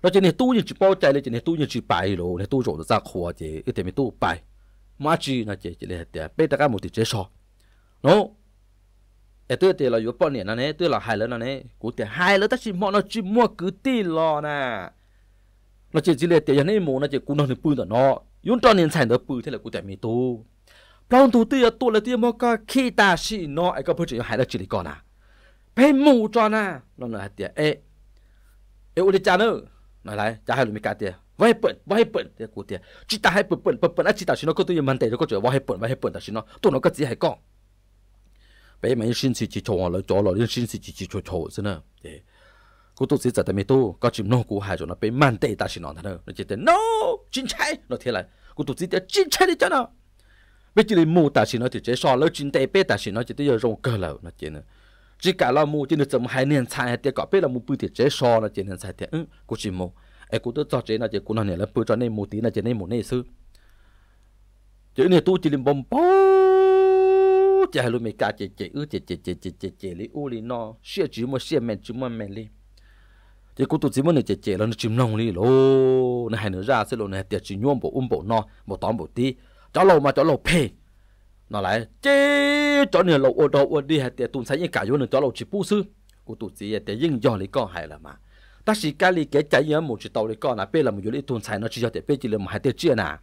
เราจะเนี่ยตู้ยังจีป้อใจเลยจะเนี่ยตู้ยังจีไปโลเนี่ยตู้โจดจากหัวเจเอแต่ไม่ตู้ไปมาจีนะเจเจเลยแต่เป้ตะการหมดติเจชอโนเอตัวเตเราอยู่ป้อนเนี่ยนั่นเองตัวเราหายแล้วนั่นเองกูแต่หายแล้วแต่ชิมอเราจิมัวกูตีรอนะเราจะจีเลยแต่ยังไม่หมูนะเจกูนอนถึงปืนแต่เนาะ yun to nin chan da pu the la ku ta mi tu plong tu ti tu la ti mo ka khi ta si no ai ka pu chi hai la chi li ko na pe mu cho na no na ti e e u li cha no na lai cha hai lu mi ka ti vai pu vai pu ti ku ti chi ta hai pu pu pu pu a chi ta si no ko tu yin man te ko chu vai pu vai pu ta si no tu no ka ji hai ko pe mai xin si chi cho la cho la xin si chi chi cho cho zhen na à cô tôi sĩ giờ tại mi tôi có chim nô cú hai cho nó bé man tay ta xin nói thằng nó chết tên no chín trái nó thế lại cô tôi sĩ tên chín trái đi cho nó bây giờ mù ta xin nói thì chết so lỡ chín tệ bé ta xin nói chết tới giờ rong cơ lẩu nó chết nữa chỉ cả lo mù chỉ được tầm hai niên sai hai tiệt có bé là mù bự thì chết so nó chết niên sai ừ cô chỉ mù ai cô tôi cho chết nó chết cô nó này là bự cho nên mù tí nó chết nên mù này sư chỉ này tôi chỉ làm bom bao chạy luôn mấy cả chạy chạy ư chạy chạy chạy chạy chạy chạy li u li no xia chỉ một xia li chỉ cũng tụt chỉ muốn để chè là nó chìm nông đi lô nó hay nữa ra sẽ lô này tiệt chỉ nhuộm bộ um bộ no bộ tóm bộ tí chó lô mà chó lô phê nó lại chế chó nửa lô ô đồ ô đi hay tiệt tụt sáng như cả vô nữa chó lô chỉ bu sư cô tụt chỉ hay tiệt dưng do lý con hay là mà ta chỉ cái lý cái chạy nhớ một chỉ tàu lý con là bê là một chỗ đi tụt sáng nó chỉ cho tiệt bê chỉ là một hai tiệt chia nà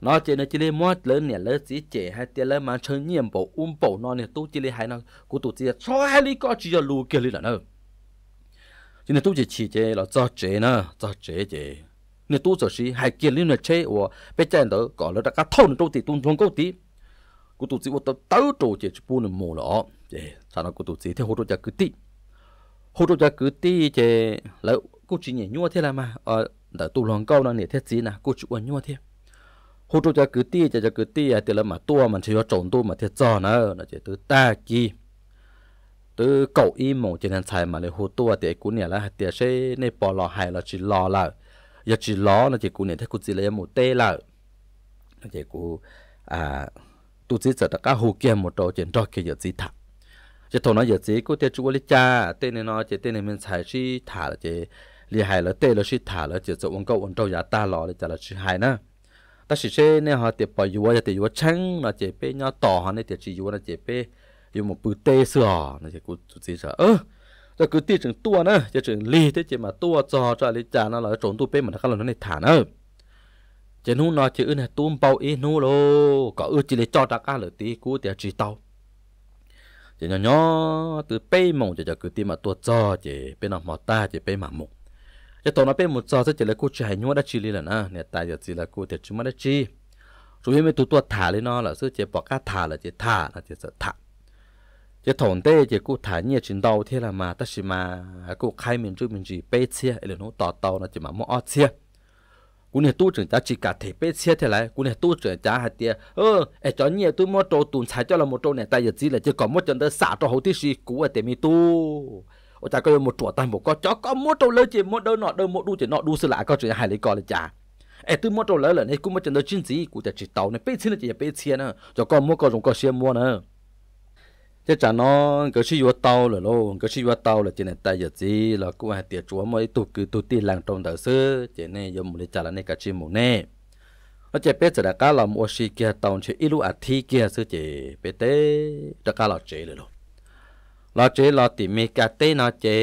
nó chỉ nó chỉ lấy mót lớn nè lớn chỉ trẻ hay tiệt lớn mà chơi nhiệm bộ um bộ nó nè tu chỉ lấy hai nó cô tụt chỉ cho hai lý con chỉ cho lù kia lý là nó nên tôi chỉ chỉ chế là cho chế nè cho chế chế nên tôi chỉ gì hai kia liên là chế và bây giờ đó gọi là đã các thâu nên tôi thì tôi không có tí cô tôi chỉ tôi tao trổ chế chỉ buồn mồ lọ chế sau đó cô tôi chỉ theo hỗ trợ chỉ cứ tí hỗ trợ chỉ cứ tí chế là cô chỉ nhảy nhua thế là mà ở ờ, đã tu lòng câu nó nhảy thế gì nè cô chỉ uốn nhua thế hỗ trợ chỉ cứ tí chế chỉ cứ tí à thì là mà tua mình chỉ có trộn tua mà thế cho nó là chế từ ta kia ừ cậu y mổ trên hàng xài mà lấy hồ tua à, thì cũng nè là thì sẽ nè bỏ lò hay là chỉ lò là giờ chỉ lò là chỉ cũng nè thấy cũng chỉ lấy một tê là chỉ cũng à tu chỉ sợ các hồ kia một đồ trên đó kia giờ chỉ thả chỉ thằng nó giờ chỉ có tiền chú lý cha tên này nói chỉ tên này mình xài chỉ thả là chỉ lý hay là tê là chỉ thả là chỉ chỗ ông cậu ông trâu giá ta lò là chỉ là chỉ hay nè, ta chỉ sẽ nè họ tiệp bỏ yêu giờ tiệp yêu trắng là chỉ pe nhau tỏ họ nè tiệp chỉ yêu là chỉ pe yêu một tê Ơ, cho cho cho cứ chỉ chỉ Chỉ chỉ lì thế mà mà trốn nó này tuôn bao ý lô, có Chỉ nhỏ nhỏ từ cho cứ tìm mà tua cho chỉ bên nào mỏ ta chỉ pai mà mông cho tao nó pai một cho sẽ chỉ là cô chạy hay đã chỉ lì là nè, này ta giờ chỉ là cô thì chúng mà đã chỉ rồi mình tụi tua thả lên nó là sự chỉ bỏ cá thả là chỉ thả là chỉ sợ thả 这同的这个产业真到天了嘛，但是嘛，还个开明这明是白切，一路到到那就嘛么二切。กูเนี่ยตู้จึงจะจิกาเทเปเชียเท่าไรกูเนี่ยตู้จึงจะหาเตียเออไอจอนเนี่ยตู้มอโตตุนใช้เจ้าละมอโตเนี่ยแต่อย่าจีเลยจะก่อมอจนเดสาตัวหูที่สีกูเตมีตู้โอ้จาก็ยังมอตัวตายหมดก็จอก็มอโตเลยจีมอเดินหนอเดินมอดูจีหนอดูสละก็จะหายเลยก่อนเลยจ้าไอตู้มอโตเลยเลยเนี่ยกูมอจนเดจินจีกูจะจิตเตาเนี่ยเปเชียเนี่ยจะเปเชียนะจะก่อมอก็รงก็เชียมัวเนอะ chứ chả nó cứ chỉ vừa tàu là lo cứ chỉ vừa tàu là chỉ này tại giờ gì là cũng hay tiệt chúa mới tụ cứ tụ tiền làng trong đời xưa chỉ này dùng một chả là này cái chim một nè ở chỉ biết chỉ là cá làm ô xí kia tàu chỉ ít lúc à thi kia xưa chỉ biết thế đã cá là chế rồi lo chế lo tỉ mê cả tê nó chế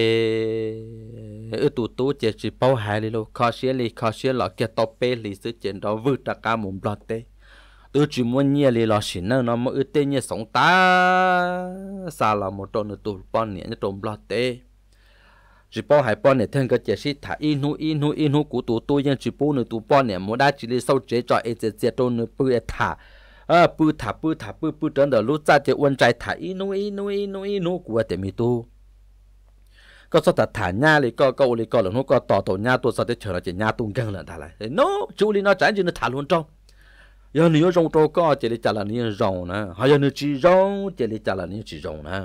ư tụ tụ chế chỉ bao hai rồi lo khó xí li khó xí lo kia tàu bê li xưa chỉ đó vứt đã cá một bọt tê tôi chỉ muốn nhẹ lì lo xin nó mà ư tê nhẹ sống ta xa là một trộn được tụt bọn nhẹ nhất trộn lo tê chỉ bỏ hai bọn nhẹ thân cái chế sĩ thả in hú in hú in hú cú tụ tôi nhân chỉ bỏ nửa tụ bọn nhẹ mua đá chỉ lì sau chế cho ê chế chế trộn nửa bự thả à ờ, bự thả bự thả bự bự trộn được lúc ra chế quân trai thả in hú in hú in hú in hú của tệ mi tu có sao ta thả nha lì có câu lì có lần hú có tỏ tổ nha tôi sao để chờ nó chỉ nha tung gần lần thả lại no chú lì nó tránh chứ nó thả luôn trong giờ nếu rong trâu có chỉ để trả là nếu rong nè hay giờ nếu chỉ rong chỉ để trả là nếu chỉ rong nè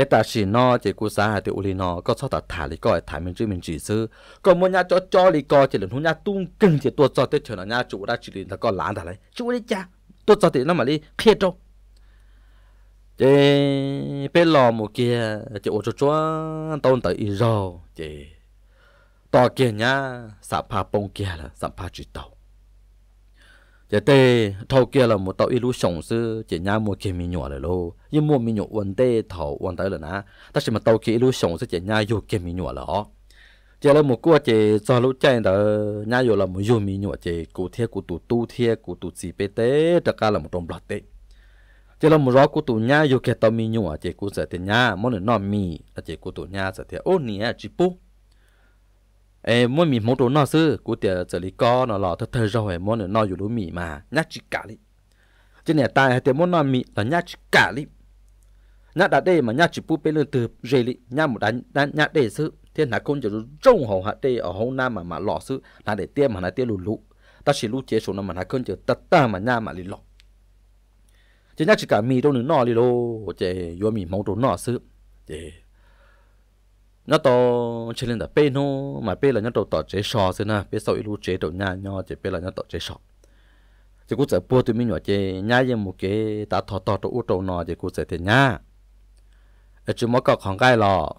ế ta chỉ nó chỉ cố sa hay tiểu uli nó có sao ta thả lý coi thả mình chứ mình chỉ sư còn muốn nhà cho cho lý coi chỉ là muốn nhà tung cưng chỉ tuột cho tới chờ là nhà chủ đã chỉ lý ta có lán thả lấy chủ đi cha tuột cho thì nó mà đi khía trâu chị bé lò một kia chỉ ô cho cho tông tới ý chỉ chị to kia nhá sạp hà bông kia là sạp hà chỉ tàu giờ tê thâu kia là một tàu ilu sống sư chỉ nhà mua kia mi nhỏ rồi lô nhưng mua mi nhỏ uốn tê thầu uốn tới là na, ta chỉ mà tàu kia ilu sống sư chỉ nhà vô kia mi nhỏ rồi chỉ là một cua chỉ cho lúc chạy đó nhà vô là một vô mi nhỏ chỉ cụ thiệt cụ tụ tu thiệt cụ tụ gì bê tê tất cả là một đồng lọt tê chỉ là một rõ cụ tụ nhà vô kia tàu mi nhỏ chỉ cụ sẽ tê nhà mỗi lần nọ mi là chỉ cụ tụ nhà sẽ tê ô nè chỉ bố ê mua mì mốt đồ nó sư cụ tiệt trở lý co nó lò thật thời rồi mua nó nó dù lúa mì mà nhát chỉ cả lý cho nên ta hay tiệm mua nó mì là nhát chỉ cả lý nhát đã đây mà nhát chỉ bút bên lưng từ rề lý nhát một đánh nhát đây sư thiên hạ công chỉ rong hồ hạ đây ở hậu nam mà mà lò sư là để tiêm mà là tiêm lù lụ ta chỉ lú chế số mà hạ công chỉ tật ta mà nha mà lý lọ chứ nhát chỉ cả mì đâu nữa nó lý lô chế mì mốt đồ nó sư chế nó to chơi lên đã bê nó mà bê là nó to tỏ chế sò thế na bê sau ilu chế đầu nhà nho chế bê là nó tỏ chế sò thì cũng sẽ bua tụi mình nhỏ chế nhà như một cái ta thọ tỏ tụ u đầu nọ thì cũng sẽ thế nhà ở chỗ mỗi cọc hàng gai lò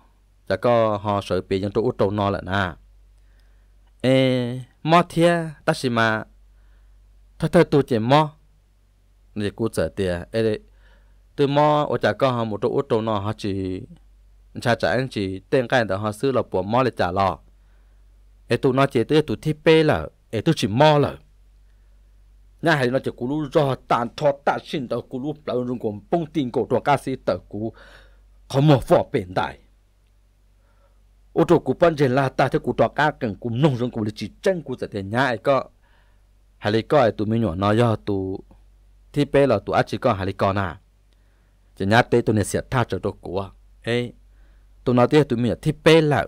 cho có họ sợ bị những tụ u đầu nọ là na ê mò thia ta xí mà chế mò thì cũng sẽ tiền ê từ mò ở chỗ có họ một tụ u đầu nọ họ chỉ cha cha anh chị tên cái đó họ sư là bỏ mò lại trả lọ, ê tu nó chế tới tu thi pê là ê tụ chỉ mò là nhà hay nó chỉ cú lu do tàn thọ tạ xin đó cú lú là rung gồm bông tin cổ đoàn ca sĩ tờ cú không một vỏ bền đại ô tô cú bắn trên la ta thấy cú đoàn ca cần cú nông dân cú lịch chân cú sẽ tiền nhà ấy có hay là có tụ mình nhỏ nó do tu thi pê là tụ ác chỉ có hay là có nà chỉ nhà tê tụ này sẽ tha cho tôi cú à ê tụi nó tiếc tụi mình là thiết bê là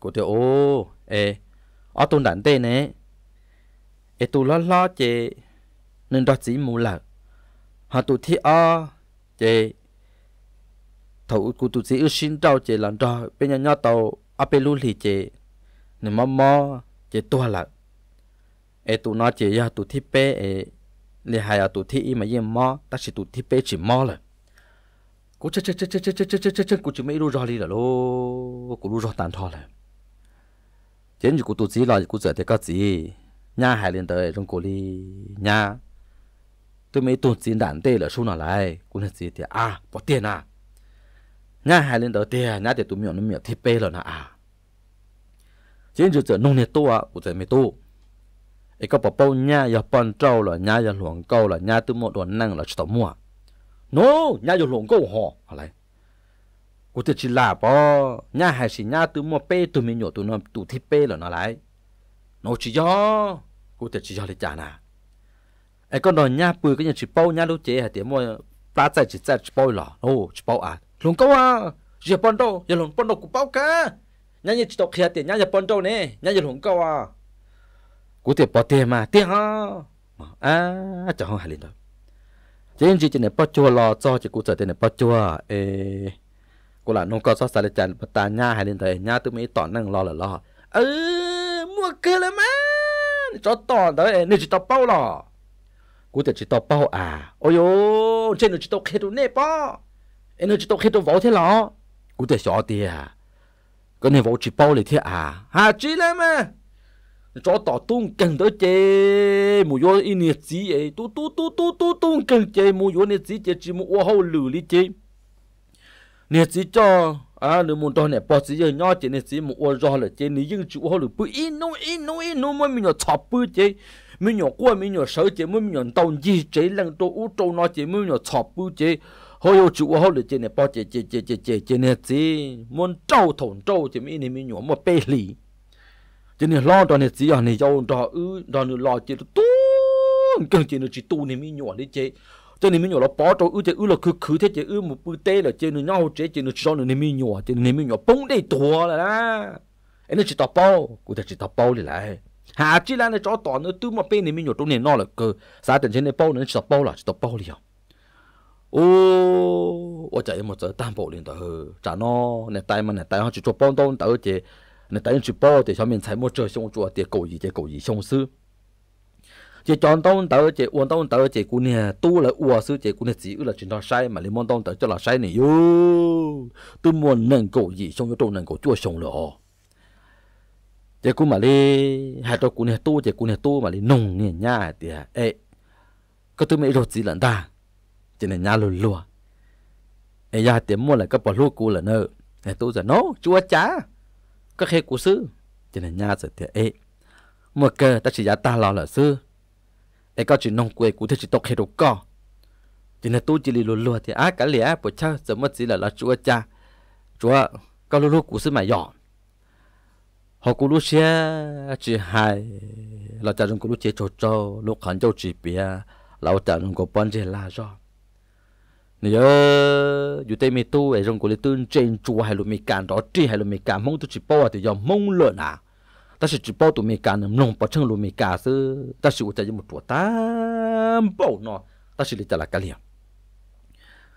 cô thì ô ê ở tụi đàn tê nè ê tụi lo lo chê nên đó chỉ mù là họ tụi thiết ô chê thầu cô tụi chỉ ưu xin trâu chê làm trò bên nhà nhau tàu ở bên lưu lì chê nên mò mò chê tua là ê tụi nó chê ya tụi thiết bê ê lì hai à tụi thiết mà yên mò ta chỉ tụi thiết bê chỉ mò là กูเช่เช่เช่เช่เช่เช่เช่เช่เช่กูจะไม่รู้รอลีหรอลูกกูรู้รอตานทอเลยเจนอยู่กูตัวจีรอกูเจอแต่ก็จีหน้าหายเรียนเตยตรงกูลีหน้าตัวไม่ตัวจีดันเตยหรอชูน่ะไรกูเนี่ยจีเตียอ่ะปอเตียน่ะหน้าหายเรียนเตยเตียหน้าเตียตัวมีอนมีอที่เป้หรอนะอ่ะเจนอยู่เจอนุ่งเนี่ยตัวกูเจอไม่ตัวไอ้ก็ปอเป้าหน้าอย่าปอนเจ้าหรอหน้าอย่าหลวงเก้าหรอหน้าตัวหมดโดนนั่งหรอชุดมัว nó nhà dù lộn câu họ lại cô tự chỉ là bỏ nhà hay xí nhà từ mua pe từ mình nhỏ từ nó từ thịt pe là nó lại nó chỉ do cô tự chỉ do để trả nà ai con đòi nhà bự cái nhà chỉ bao nhà lúc chế hay tiệm mua ta chạy chỉ chạy chỉ bao lọ ô chỉ bao à lộn câu à giờ bọn đâu giờ lộn bọn đâu cũng bao cả nhà nhà chỉ đọc kia tiền nhà giờ bọn đâu nè nhà giờ lộn câu à cô tự bỏ tiền mà tiền ha à chọn hai lần đâu trên chỉ trên này bắt chua lò cho chỉ cụ trở trên này bắt chua ê cụ là nông cơ so sánh chân bắt ta nha hay lên thầy nha tôi mới tỏ năng lò là lo ừ mua kia là má cho tỏ đấy nên chỉ tỏ bao lo cụ chỉ tỏ bao à ôi yo trên nó chỉ tỏ khi tôi nè bao em nó chỉ tỏ khi tôi vỗ thế lo cụ chỉ sợ tiền cái này vỗ chỉ bao này thế à hà chỉ lắm mà cho tỏ tung cần tới chế mù vô in nhiệt gì ấy tu tu tu tu tu tu cần chế mù vô nhiệt gì chế chỉ mù ô hậu lử lý chế nhiệt gì cho à lử muốn đó này bỏ gì giờ nhau chế nhiệt gì mù ô rõ là chế ní nhưng chịu ô lử bự in nô in nô in nô mới mình nhỏ chọc bự chế mình nhỏ qua mình nhỏ sợ chế mới mình nhỏ đau gì chế lần tôi u trâu nó chế mới nhỏ chọc bự chế hồi yêu chịu hậu lử chế này bỏ chế chế chế chế chế nhiệt gì muốn trâu thổn trâu chế mình mình nhỏ một bê lì cho nên lo cho này chỉ ở này giàu đó ư đó nữa lo chỉ tu cần chỉ nó chỉ tu này mi nhỏ đi chế cho nên mi nhỏ là bỏ cho ư chế ư là cứ cứ thế chế ư một bữa tê là chế nó nhau chế chế nó cho nó nên mi nhỏ chế nên mi nhỏ bông đây tua là đó nó chỉ tập bao cụ thể chỉ tập bao đi lại hà chỉ là nó cho tỏ nó tu mà bên này mi nhỏ trong này nó là cơ xã tiền trên này bao nó chỉ tập bao là chỉ tập bao liền ô ô chạy một giờ tam bộ liền tờ hờ trả nó nè tay mà nè tay họ chỉ cho bao đâu tờ chế chỉ bảo để để để cho mình một 那等于去包的上面才莫这凶做的狗一节狗一凶事。chỉ chọn tao tao chỉ uốn tao tao chỉ cún nè tu là uo sư chỉ cún nè chỉ là chuyện đó sai mà lấy món tao tao cho là sai này yo tôi muốn nâng cổ gì xong cho nâng cổ chua xong rồi chỉ cún mà lấy hai tao cún nè tu chỉ cún nè tu mà lấy nông nè nhà thì ê có tôi mấy rồi chỉ là ta chỉ là nhà lùn lùa ai nhà tiền mua lại cái bỏ lúa cún là nợ ê tôi giờ nó chúa chá các hệ cú sư cho nên nhà sẽ thiệt ế mà cơ ta chỉ giá ta lo là sư ế có chỉ nông quê cú thì chỉ tốt hệ đồ co cho nên tôi chỉ lì lùa lùa thì á cả lẽ bộ cha sớm mất gì là là chúa cha chúa có lùa lùa cú sư mà dọn họ cú lùa xe chỉ hai là cha chúng cú lùa chế cho cho lùa khẩn cho chỉ bia lão cha chúng cú bắn chế là rồi nhớ dù tây mi tu ấy rong của lịch tu trên chùa hay là mi cản đó chỉ hay là mi cản mong tu chỉ bảo thì do mong lợn à ta chỉ chỉ bảo tu mi cản nông bao chân lu mi cản sư ta chỉ uta một tuổi tam, bảo nó ta chỉ lịch là cái liền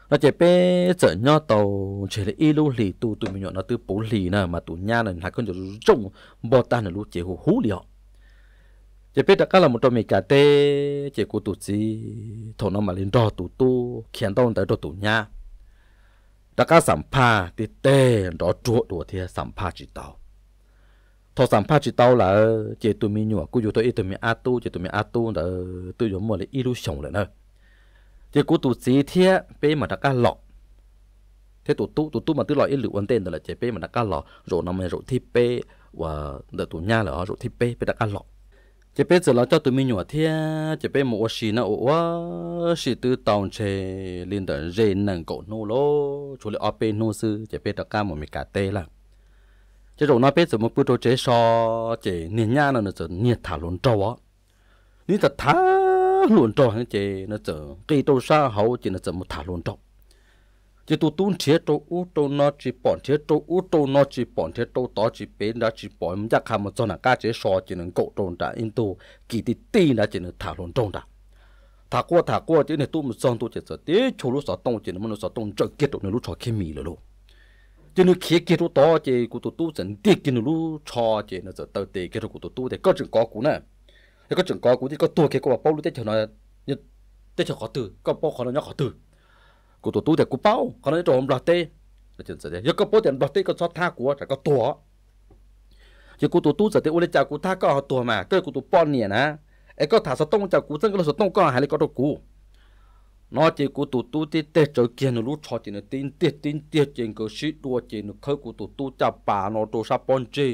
nó chỉ bé chở nhau tàu chỉ là ilu lì tu tụi mình nhọn nó từ bố lì nè mà tụi nha này hai con chữ trông bò ta này lu chỉ hú hú liền chỉ biết các là một trong mấy cả tê chỉ của tụt gì thổ nó mà lên đo tụt tu khiến đâu tới đo tụt nha đặt các sản pha tê tê đó chuột đồ thì sản pha chỉ tao thọ sản pha chỉ tao là chỉ tụi mình nhua cứ dù tôi ít tụi mình a tu chỉ tụi mình a tu là tôi dùng một cái illusion rồi nè chỉ của tụt gì thì bé mà đặt các lọ thế tụt tu tụt tu mà tức lọ ít lựu vấn tên là chỉ bé mà đặt các lọ rồi nó mới rồi thì bé và đợt tụi nha là rồi thì bé bé đặt các lọ จะเป็นจะเราเจ้าตัวมีหนวดเทียจะเป็นหมูชีนะโอ้ว่าชีตือตองเชลินเดอร์เรนหนึ่งกโนโลช่วยออเป็นนซือจะเป็นตะก้าหมูมีกาเต้ละจะตรงนั้นเป็นสมมติตโตเจชอเจเนียนยานั่นจะเนียถาลุนจวะนี่จะถาลุนจวงเจนั่นจะกีโตซาเฮาเจนั่นจะมุถาลุนจว ji tu tun che to u to na chi pon che to u chi ka go in ki zen de กูตัวตู้แต่กูเป้าเขาเลยโจมหลอดเต้แล้วจนเสียยังก็โป๊แต่หลอดเต้ก็ชอบท่ากูแต่ก็ตัวยังกูตัวตู้เสียเต้อุลิจากกูท่าก็เอาตัวมาก็กูตัวป้อนเนี่ยนะไอ้ก็ถาสตงจากกูซึ่งก็สตงก็หายเลยก็ตัวกูนอจีกูตัวตู้ที่เตะจอยเกียนรู้ชอจีนตีนเตี้ยตีนเตี้ยเจนก็ชิดตัวเจนเขากูตัวตู้จับป่านอตัวซาปอนจี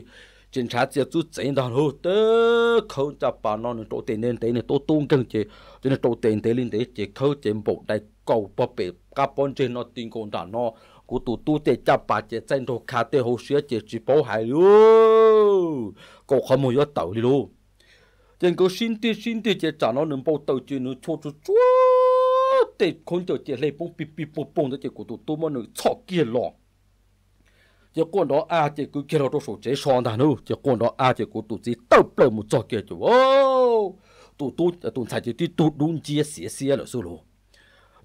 警察只做正当好的，口罩把那人做点点点的，多多跟些，真的做点点点的，只口进步在 cầu bờ bể cá bọn trên nó tin công đàn nó cú tụ tụ tê cha bà chế chân đồ khá tê hồ sữa chế chỉ bảo hại luôn cậu không muốn yết tàu đi luôn, trên cậu xin tê xin tê chế trả nó nâng bao tàu chế nó chua chua chua tê con chó chế lấy bông bì bịp bông bông chế cú tụ tụ mà nó chọc kia lọ chế con đó à chế cứ kia đó số chế son đàn nữa chế con đó à chế cú tụ chế tàu bờ một chọc kia chú ô tụ tụ tụ sai chế tụ đúng chia xía xía là số lô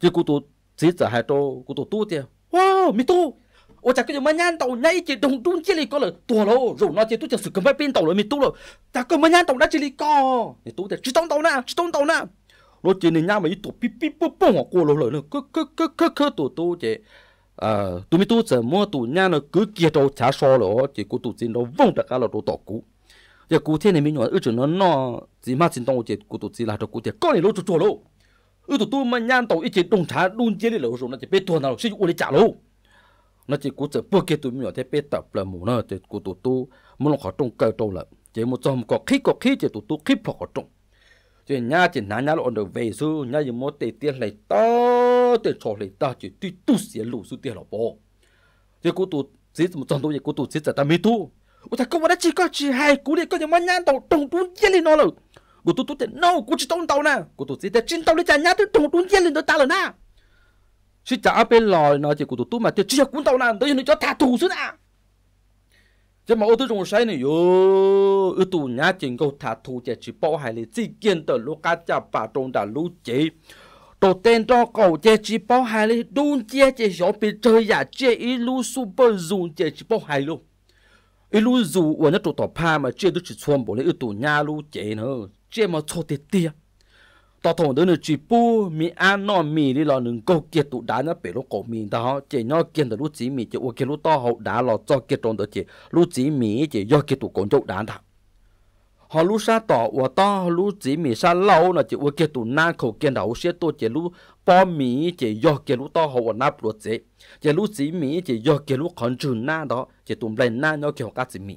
chứ cụ tụ chỉ giờ hai tô cụ tụ tu tiền wow mi tu ô chả cái gì mà nhăn tàu nhảy chỉ đông đun chỉ lì có là tua lô rồi nó chỉ tu chỉ sự cầm bay pin tàu rồi mi tu rồi chả cái mà nhăn tàu đã chỉ lì có mi tu thì chỉ tông tàu nè chỉ tông tàu nè rồi chỉ nên nhau mà ít tu pi pi pu pu hoặc cô lô rồi nữa cứ cứ cứ cứ cứ tu tu chỉ à tu mi tu chỉ mua tu nhăn nó cứ kia đâu chả so rồi chỉ cụ tu chỉ nó vong đặc cả là đồ tàu cũ giờ cụ thế này mi nhỏ ở chỗ nó nó chỉ mà chỉ tông chỉ cụ tu chỉ là đồ cụ chỉ có này lô chỗ tu lô ừ tụi tôi mà nhan tàu ít chỉ đồng thá đun chế đi lẩu rồi nó chỉ biết thua nào xin uống đi trả lâu nó chỉ cố chờ bơ kia tụi mình thấy biết tập là mù nó thì cố tụi tôi muốn khó trong cơ trâu là chỉ một trong có khí có khí chỉ tụi tôi khí họ trong chỉ nhà chỉ nán nhà lộn được về su nhà chỉ muốn tiền tiền lại to tiền trò lại ta chỉ tuy tu sửa lũ su tiền là bỏ chỉ cố tụi chỉ một trong tôi chỉ cố tụi chỉ ta mi tu ủa thằng cô mà chỉ có chỉ hai cú đi có những mà nhan tàu đồng tu chế đi nó rồi cô tôi tôi thế no cô chỉ tông tàu nè cô tôi thế chín tàu lấy chả nhát thế tông tôi nhiên lên tôi ta rồi nè chỉ chả bên lòi nó chỉ cô tôi tôi mà tôi chỉ là cuốn tàu nè tôi nó cho thà thủ xuống nè chứ mà ô tôi trong say này yo ư tù nhá chỉnh cầu thà thủ chỉ chỉ bỏ hai lì chỉ kiên tờ lúc cá chả bà trong đã lú chỉ đầu tiên đó cầu chỉ chỉ bỏ hai lì đun chia chỉ gió bị chơi giả chia ít lú super dùng chỉ chỉ bỏ hai luôn ít lú dù ở nó tụ tập pa mà chia được chỉ xuân bộ này ư tù nhá lú chỉ nữa chế mà cho tiền tiền tao thông đứa này chỉ bu mi ăn nọ mi đi là nương câu kia tụ đá nó bị lúc cổ mi đó chế nó kia là lúc chỉ mi chế ô kia lúc to hậu đá là cho kia tròn đó chế, lúc chỉ mi chế do kia tụ cổ chỗ đá đó họ lúc sa tỏ và to lúc chỉ mi sa lâu là chế ô kia tụ na khẩu kia đầu xe tôi chế lúc po mi chỉ do kia lúc to hậu và nắp lúc chế chỉ lúc chỉ mi chỉ do kia lúc còn chừng na đó chế tụm lên na nó kiểu cá chỉ mi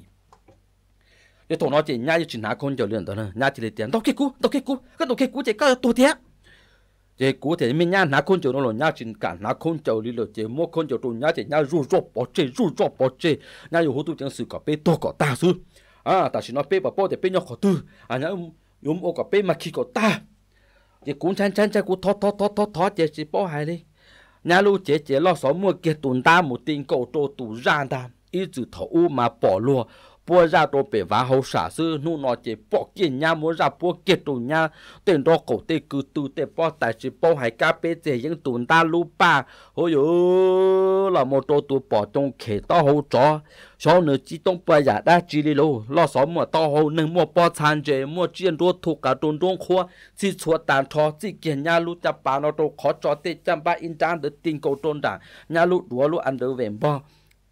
yêu to no che nya yo china kon jo lien da na nya chi le tian do ke ku do ke ku ka do ke ku che ka to tia che ku te mi nya na kon jo lo nya chin ka na kon jo li lo che mo kon jo to nya che nya ru ro po bỏ ru ro po che nya yo ho tu chang su ka pe to ko ta su à ta chỉ nói pe bà po để pe nhau khó tư à nhá yếm ô cả pe mà khi có ta thì cũng chán chán chán cũng thó thó thó thó thó chỉ chỉ bỏ hai đi nhà lu chế chế lo xóm mua kia tuần ta một tiền cầu trô tu ra ta ít chữ thổ u mà bỏ luôn bùa ra đồ bể vá hậu xả sư nu nó chỉ bỏ kiện nhà mua ra bùa kiện đồ nhà tên đó cổ tê cứ từ tê bỏ tài chỉ bỏ hai cá bê tê những tuần ta lu ba ôi yo là một đồ tụ bỏ trong khề to hậu chó sau nữa chỉ tông bùa giả đã chỉ đi lô lo xóm mà to hậu nâng mua bỏ chăn chế mua chuyện đồ thuộc cả đồn đồn khoa chỉ chúa tàn thọ chỉ kiện nhà lu ta ba nó đồ khó cho tê chăm ba in trang được tin cầu tôn đảng nhà lu đùa lu ăn được về bò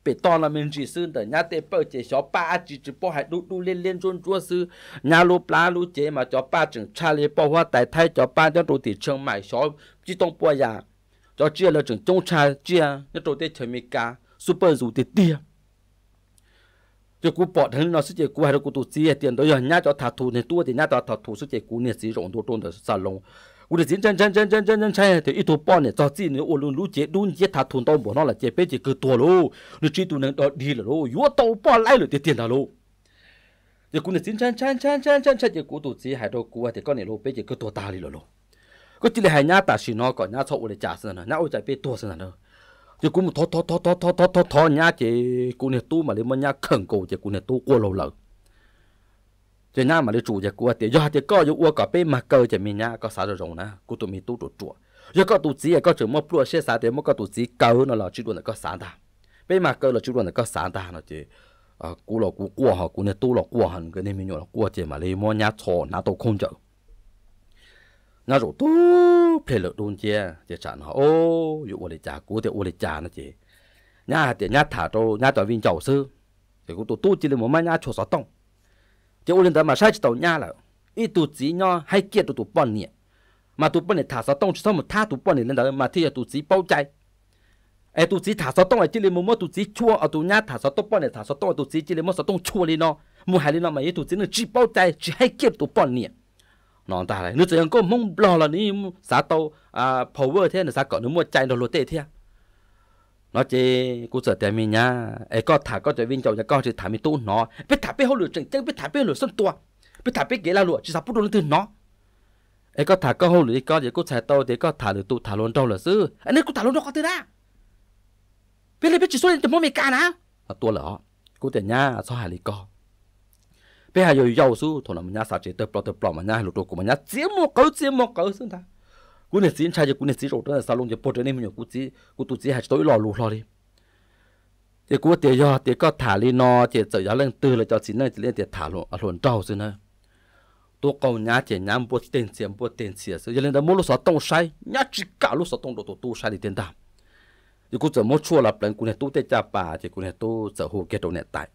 bị to là mình chỉ sư để nhà tế bầu chế cho ba chỉ chỉ bỏ hai đu đu lên lên chôn chúa sư nhà lô plá lô chế mà cho ba chừng cha lê bỏ hoa tại thay cho ba cho đồ thị trường mại cho chỉ tông bỏ nhà cho chia là chừng trông cha chia nhà đồ tế chơi mi cá super dù tế tia cho cú bỏ thằng nó sức chế cú hay là cú tụ chia tiền đó nhà cho thà thù thì tua thì nhà cho thà thù sức chỉ cú nhiệt sĩ rộng đồ trôn ở salon 我的真真真真真真真真，就一头包呢，早起呢，我弄路接路接他通到我那了，接别接个多喽，你最多能到你了喽，越到包来了就点他喽。就我的真真真真真真真，就古肚子还到古啊，就讲你喽，别接个多大哩了喽。ก็ที่เลยหายาตาชินอก่อนยาชอบอุลิจ่าสนะยาอุจายเปตัวสนะเนอะจะกูมันทอทอทอทอทอทอทอทอยาเจกูเนี่ยตู้มาเลยมันยาเข่งกูเจกูเนี่ยตู้กลัวเราเลย cho nên mà đi chủ nhà của tiền do thì có yêu có bé mà cơ chỉ mình nhá có sao rồi rồng nè tụi mình tu trụ trụ do có tụ chỉ có chữ mà plua xe sao thì mà có tụ chỉ cầu là chữ đồ là có sáng ta bé mà cơ là chữ đồ là có sáng ta nó chỉ à cụ là cụ qua họ cụ này tu là qua hẳn cái này mình là qua chỉ mà lấy mua nhà trò nhà tàu không chợ nhà rồi tu phải lỡ đun chia chỉ chẳng họ ô dụ ô lấy trả cụ thì ô lấy trả nó chỉ thì nhà thả trâu nhà tàu viên chầu sư thì cụ tụ tu chỉ là một mấy nhà chỗ sao tông chứ ôn lên đó mà sai chỉ tàu nha là ít tụ chỉ nhau hay kiệt tụ tụ bọn nhỉ mà tụ bọn này thả sáu tông chỉ sau một thả tụ bọn này lên đó mà thì là tụ chỉ bao chạy ai tụ chỉ thả sáu tông ở chỉ lên một một tụ chỉ chua ở tụ nha thả sáu tông bọn này thả sáu tông là tụ chỉ chỉ lên một sáu tông chua lên nó mua hai lên nó mà ít tụ chỉ nó chỉ bao chạy chỉ hay kiệt tụ bọn nè, nó ta này, nước chỉ có mông lo là ní xã tàu à power thế là sao cỏ nó mua chạy nó lột tê thế nó chỉ cú sợ tiền mình nhá ấy có thả có chơi viên chậu nhà con thì thả mình tu nó biết thả biết hậu lửa chừng chân biết thả biết lửa sân tua biết thả biết ghế la lửa chỉ sao bút đồ lên từ nó ấy có thả có hậu lửa có gì cú xài tàu thì có thả được tu thả luôn trâu là sư anh ấy cú thả luôn đâu có từ ra biết lấy biết chỉ số lên cho mỗi mày cả ná à tua lỡ cú tiền nhá sao hài lì co bây giờ rồi giàu su thôi là mình nhá sao chỉ tới pro tới pro mà nhá lục đồ của mình nhá chiếm một cấu chiếm một cấu xưng ta cú này xin trai cho cú này xin rồi đó là sao luôn cho bột nên mình nhớ cú chỉ cú tụ chỉ hạt tối lò lù lò đi thì cú tiệt do tiệt có thả đi nó thì sợ giá lên từ là cho xin này lên tiệt thả luôn à luôn trâu rồi nữa tôi còn nhá thì nhá bột tiền tiền bột tiền tiền rồi lên đó mua lúc sáu tông sai nhá chỉ cả lúc sáu tông đồ tổ tu sai đi tiền tam thì cú sợ mua chua lập lên cú này tu tiệt cha bà thì cú này tu sợ hồ kia đồ này tại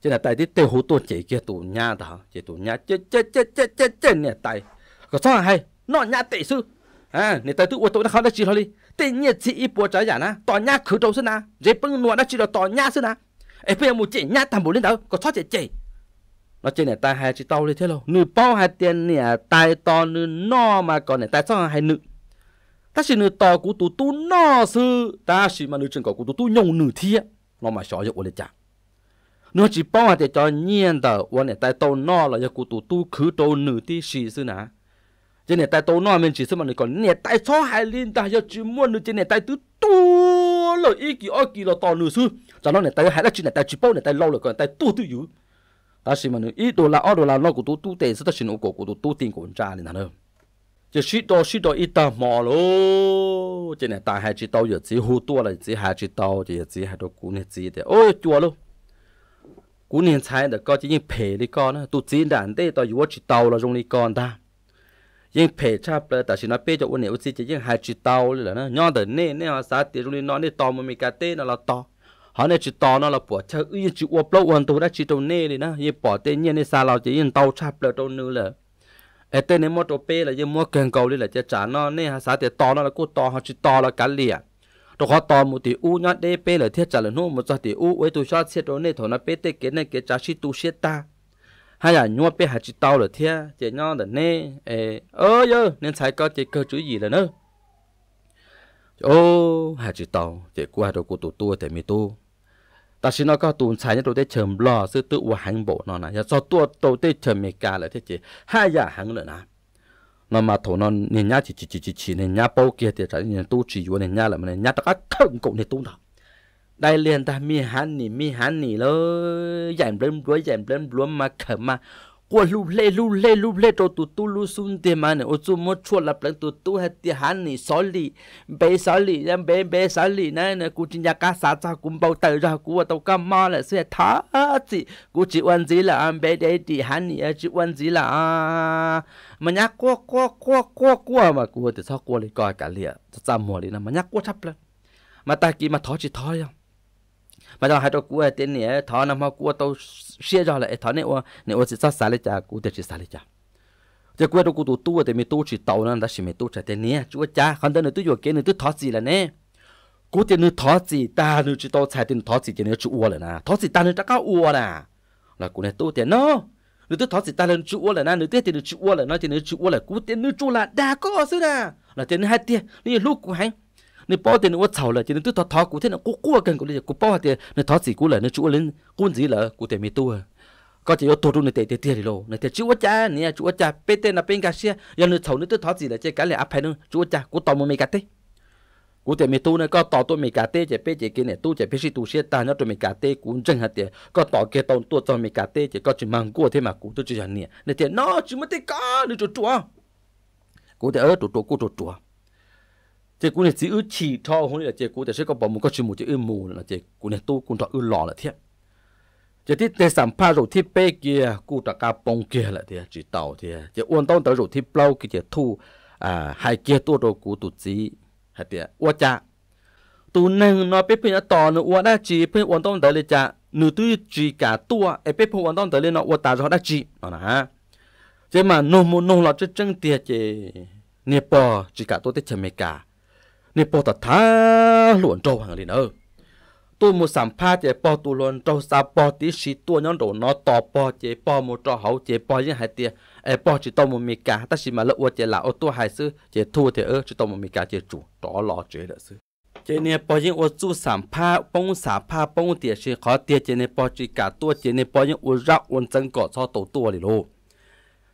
cho nên tại thì tiêu hồ tôi chỉ kia tu nhá đó chỉ tu nhá chết chết chết chết chết chết này tại có sao hay nó nhà tệ sư à nè tới tụ tôi nó khó đã chỉ thôi tệ nhiệt chỉ ít bùa trái giả na tỏ nhà khử trâu sư na dễ bưng nuột đã chỉ là tỏ nhà sư na ấy bây giờ một chị nhà thằng bố lên đó có thoát chị chị nó trên này ta hai chị tao lên thế rồi nữ bao hai tiền nè tai to nửa no mà còn này tai sao hai nữ ta chỉ nửa to cú tu tu no sư ta chỉ mà nửa chân cổ cú tu tu nhông nữ thiệt nó mà sợ dụng lên chả nó chỉ bao hai tiền cho nhiên tờ quan này tai to no là do cú tu tu khử trâu nửa tí xì sư na trên này tay tố nó mình chỉ xem mình còn nè tay so hai linh ta cho chỉ muốn được trên này tay tứ tu lo ý kỳ ở kỳ lo to nữa sư cho nó này tay hai là trên này tay chỉ bao này tay lâu rồi còn tay tu tu yếu ta xem mình ý đồ là ở đồ là nó của tu tu tiền sẽ ta xin ủng cổ của tu tu tiền của cha này nào chỉ suy đồ suy đồ ít ta mò lô trên này tay hai chỉ tao giờ chỉ hú tua là chỉ hai chỉ tao chỉ chỉ hai đồ cũ này chỉ để ôi chua luôn cú niên sai được coi chỉ như phê đi con tu chỉ đàn tê tao yếu chỉ tao là dùng đi con ta ยังเพชาเปล่าแต่ชินาเป้จะวันเนี่ยอุซิจะยังหายจิตเตาเลยนะย้อนแต่เน่เน่ฮะสาติรุ่นน้องเนี่ยตอมันมีกาเต้นเราตอฮะเนี่ยจิตตอนั่นเราปวดเชื่อยังจิตวัวเปล่าวันตัวได้จิตตรงเน่เลยนะยังปอดเต้เนี่ยในซาเราจะยังเตาชาเปล่าตรงนู้นเลยเอเต้เนี่ยมัวตัวเป้เลยยังมัวเก่งเกาเลยแหละจะจ่าน้องเนี่ยฮะสาติตอนั่นเรากูตอฮะจิตตอเรากันเลี่ยตัวเขาตอมุติอูย้อนเด้เป้เลยเทียจ่าเลยนู้นมุติอูไว้ตัวชาเสียตรงเน่ถอนเป้เต้เกณฑ์เนี่ยเกณฑ์จ่าชิตูเสียตา hay là nhua bé hạt chỉ tao là thế, chỉ nhau là nè ê ơ dơ nên sai có chỉ cơ chú gì là nữa ô hạt chỉ tao chỉ qua đâu của tụ tua thì mi tu ta xin nó có tụ sai nhất đầu tết chầm lo sư tự hòa hành bộ nó này do tua đầu tết chầm mi ca là thế chỉ hai giả hàng là nà, nó mà thổ nó nền nhá chỉ chỉ chỉ chỉ nền nhá bao kia thì trái nền tu chỉ vô nền nhá là mà nền nhá ta các không cộng nền tu nào đây liền ta mi hắn nỉ mi hắn nỉ lơ giảm lên lúa giảm lên lúa mà khở mà qua lu lê lu lê lu lê cho tụ tu lu sun tiền mà này ô chú mua chua lập lên tụ tu hết tiền hắn nỉ sáu lì bé sáu lì em bé bé sáu lì này này cú chỉ nhà cá sát ra cú bao tờ ra cú ở tàu cam à, à. mà là sẽ thả gì cú chỉ quan gì là em bé đấy thì hắn nỉ chỉ quan gì là mà nhắc qua qua qua qua qua mà cú thì sao qua đi coi cả liền sao mua đi nè mà nhắc qua thấp lên mà ta kia mà thó chỉ thó không mà tao hai tao cua tên nè thọ năm mà cua tao xia cho lại thọ này ô nè ô chỉ sát xả lại chả cua thì chỉ xả lại chả giờ cua tao cua tụ tu thì mình tu chỉ tàu nên đã chỉ mình tu chả tên này, chú cha không tên nữa tôi vừa kia nữa tôi thọ gì là nè cua tên nữa thọ gì ta nữa chỉ tao chạy tên thọ gì tên nữa chú ô là nè thọ gì ta nữa chắc cá ô nè là cua này tu tiền nó nữa tu thọ gì ta nữa chú ô là nè nữa tên nữa chú ô là nó tên nữa chú ô là cua tên nữa chú là đã có sự nè là tên hai tiền nữa lúc của hành nên bỏ tiền nó chảo lại chỉ nên tôi thọ thọ cụ thế nó cú cú cần cụ đi cụ bỏ tiền nên thọ gì cụ lại nên chú lên cuốn gì là cụ tiền mi tu à có chỉ có tổ trung này tiền tiền luôn này tiền chú cha nè chú cha bé tên là bên cái xe giờ nó chảo nó tôi thọ gì là chơi cái là áp hai nó chú cha cụ tao mà mi cả tê, cụ tiền mi tu này có tao tôi mi cả tê chỉ bé chỉ cái này tu chỉ bé chỉ tu xe ta nó tôi mi cả tê cũng chân hạt tiền có tao cái tao tôi cho mi cả tê chỉ có chỉ mang cua thế mà cụ tôi chỉ là nè này tiền nó chỉ mất tiền cả nó chú chúa cụ tiền ở chỗ tụ cụ tụ chúa เจกูเนี่ยจีอื้อฉีทอหุ่นนี่แหละเจกูแต่ใช่ก็บอกมึงก็ชิมูเจ้อื้อมูนะเจกูเนี่ยตู้กูตออื้อหล่อแหละเทียจะที่เตสัมภาณุที่เป๊กเกียกูตะกาปงเกียแหละเทียจีเต่าเทียจะอ้วนต้องตะรุที่เปล่ากิจทู่อ่าหายเกียตัวโตกูตุจีฮะเทียอ้วจะตัวหนึ่งนอเป๊ะเพื่อนต่อหนูอ้วนได้จีเพื่อนอ้วนต้องเตะเลยจะหนูตื้อจีกาตัวไอเป๊ะเพื่อนอ้วนต้องเตะเลยเนาะอ้วนตาจะได้จีนะฮะจะมาโนมโนเราจะจังเตียเจเนี่ยปอจีกาตัวเตชเมกานี่ปอตัดท้าหลวนโจหังเลยเนอะตัวมูสัมภาษณ์เจปอตัวหลวนโจซาปอติชิตัวย้อนโดนอต่อปอเจปอมูจอเขาเจปอยังหายเตียไอปอจิตอมูมีกาแตัชิมาละอวเจลาอตัวหายซื้อเจทูเถอจิตอมูมีกาเจจูต่อหล่อเจละซื้อเจเนี่ยปอยังอวจูสัมภาษณ์ป้องสาภาป้องเตียเชขอเตียเจเนี่ยปอจิกาตัวเจเนี่ยปอยังอวรักอวจังกอดซอตัวตัวเลยโล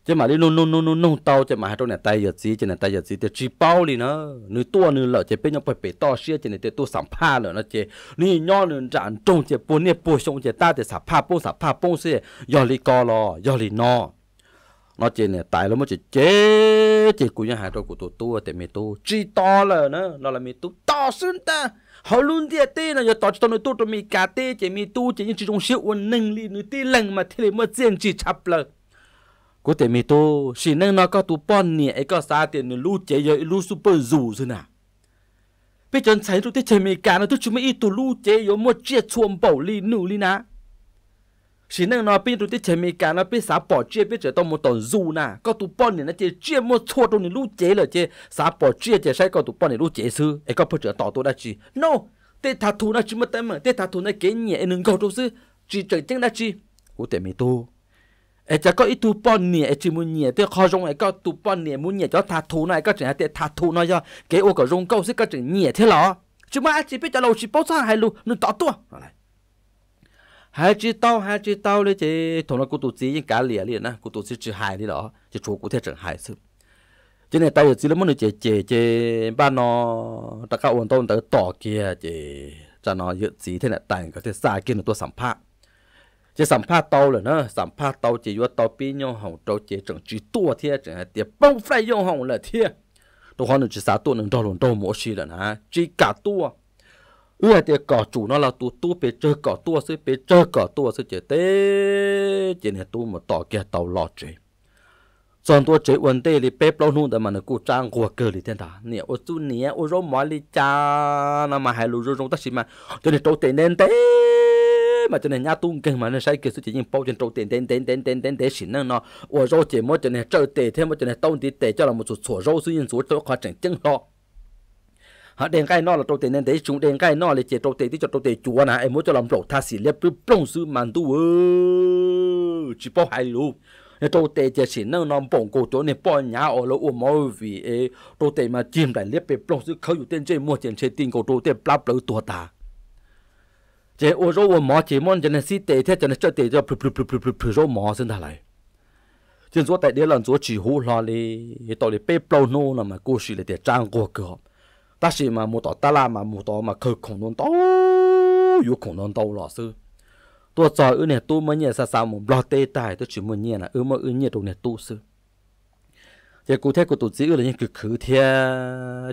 จะมาเรื่องนู่นนู่นนู่นนู่นเตาจะมาให้ตรงไหนตายหยดซี จะไหนตายหยดซีเดี๋ยวจีเป้าเลยเนาะนึ่ตัวนึ่งเหรอจะเป็นยังไปเปต่อเชื่อจะไหนเตตัวสัมผัสเหรอนาะเจ นี่ย้อนหนึ่งจานตรงเจปุ่นเนี่ยปุ่ชงเจต้าแต่สัมผัสปุ่สัมผัสปุ่เสียยอลีกอลอยอริโนเนาะเจเนี่ยตายแล้วมันจะเจ เจกูยังหายตัวกูตัวตัวแต่ไม่ตัวจีต่อเลยนะเราละไม่ตัวต่อสุดตาเขาลุ้นเดี้ยเต้นะอย่าต่อจากตัวนึ่ตัวจะมีกาเต้จะมีตู้จยังจีตรงเชื่อวันหนึ่งลีนึ่งเตลังมาเทเลเมื่อเจียนจีชับเลย có thể mày tô chỉ nên nó có tụ bọn nè ấy có xa tiền nó lu chế yo, lu super dù rồi nè bây giờ thấy tụi tôi chơi mày cả nó tôi chúng mày ít tụ lu chế yo, mua chia chuồng bảo li nụ li nè chỉ nên nó bây tụi tôi chơi mày cả nó bây xả bỏ chia bây giờ tao một tuần dù nè có tụ bọn nè nó chơi chia mua chua tôi nó lu chế là chơi xả bỏ chia chơi sai có tụ bọn nè lu chế sư ấy có bây giờ tao tôi đã chỉ no tê thà thu nó chỉ mất tâm mà tê thà thù nó kế nhẹ nâng cầu đâu sư chỉ chơi tiếng đã chỉ có thể mày tô ai cho có ít tu bón nhẹ chỉ muốn nhẹ thì khó dùng ai có tu bón nhẹ muốn nhẹ cho thà thú này có chuyện hay thà thú này cho cái ô có dùng câu sẽ có chuyện nhẹ thế lọ chứ mà chỉ biết cho lâu chỉ bớt sang hai lu nó tỏ tua hai chỉ tao hai chỉ tao đấy chứ thằng nó cũng tụt gì nhưng cả lìa liền cũng tụt gì chỉ hại đi đó chỉ chủ cũng thế chẳng hại sự cho nên tao chỉ là muốn được chế chế chế ba nó ta cao ổn tôn tới tỏ kia chế cho nó dự gì thế này tại có thể xa kia nó tôi sắm phạt chỉ sắm phát tàu rồi nè sắm phát tàu chỉ vô tàu bị nhau hỏng tàu chỉ chẳng chỉ tua thiệt chẳng hạn tiệp bông phai nhau hỏng là thiệt tôi hoàn chỉ sao tua nên đâu luôn đâu mỗi xí rồi nè chỉ cả tua ưa tiệp cỏ chủ nó là tu tu bề chơi cỏ tua sẽ bề chơi cỏ tua sẽ chỉ tế chỉ này tu một tàu kia tàu lọt chơi chọn tua chơi vấn đề thì bếp lâu nung để mà nó cố trang qua cơ thì thiên ta. nè ô tu nè ô rô mỏ đi cha nó mà hai lú rô rong tất xí mà cho nên tôi tiền nên thế mà cho nên nhà tung kinh mà nên sai kiểu sự chỉ nhìn bao chân trâu tiền tiền tiền tiền tiền tiền tiền xỉn năng nó ủa rau chỉ mới cho nên trâu tệ thêm mới cho nên tông tí tệ cho là một số số rau suy nhiên số tôi khó chẳng chân lo họ đèn cái nó là trâu tiền nên để chúng đèn cái nó là chỉ trâu tiền thì cho trâu tiền chúa nè em muốn cho làm rau tha xỉn lép plong sư màn tu chỉ bao hai luôn nè trâu tệ chỉ xỉn năng nó bổng cổ chỗ này bao nhà ở lỗ ôm mỗi vì trâu tệ mà chìm đại lép plong sư khâu อยู่เต้นใจ mua tiền chơi tiền cổ trâu tệ plap lỡ tua ta chế ô rô ô mò chế mòn cho nên si tệ thế cho nên cho tệ cho plu plu plu plu plu plu rô mò xin thà lại trên số tại đây là số chỉ hú lo đi tàu đi bê plau nô là là để trang qua cửa ta sĩ mà mua tàu ta la mà mua tàu mà khơi khổng nón tàu yêu khổng nón tàu lọ sư tôi chờ ư này tôi mới nhẹ xa xa lo tê tài tôi chỉ muốn nhẹ là ư mà ư nhẹ đồ này tu sư giờ cụ thể của tụi chỉ là những cái khử thế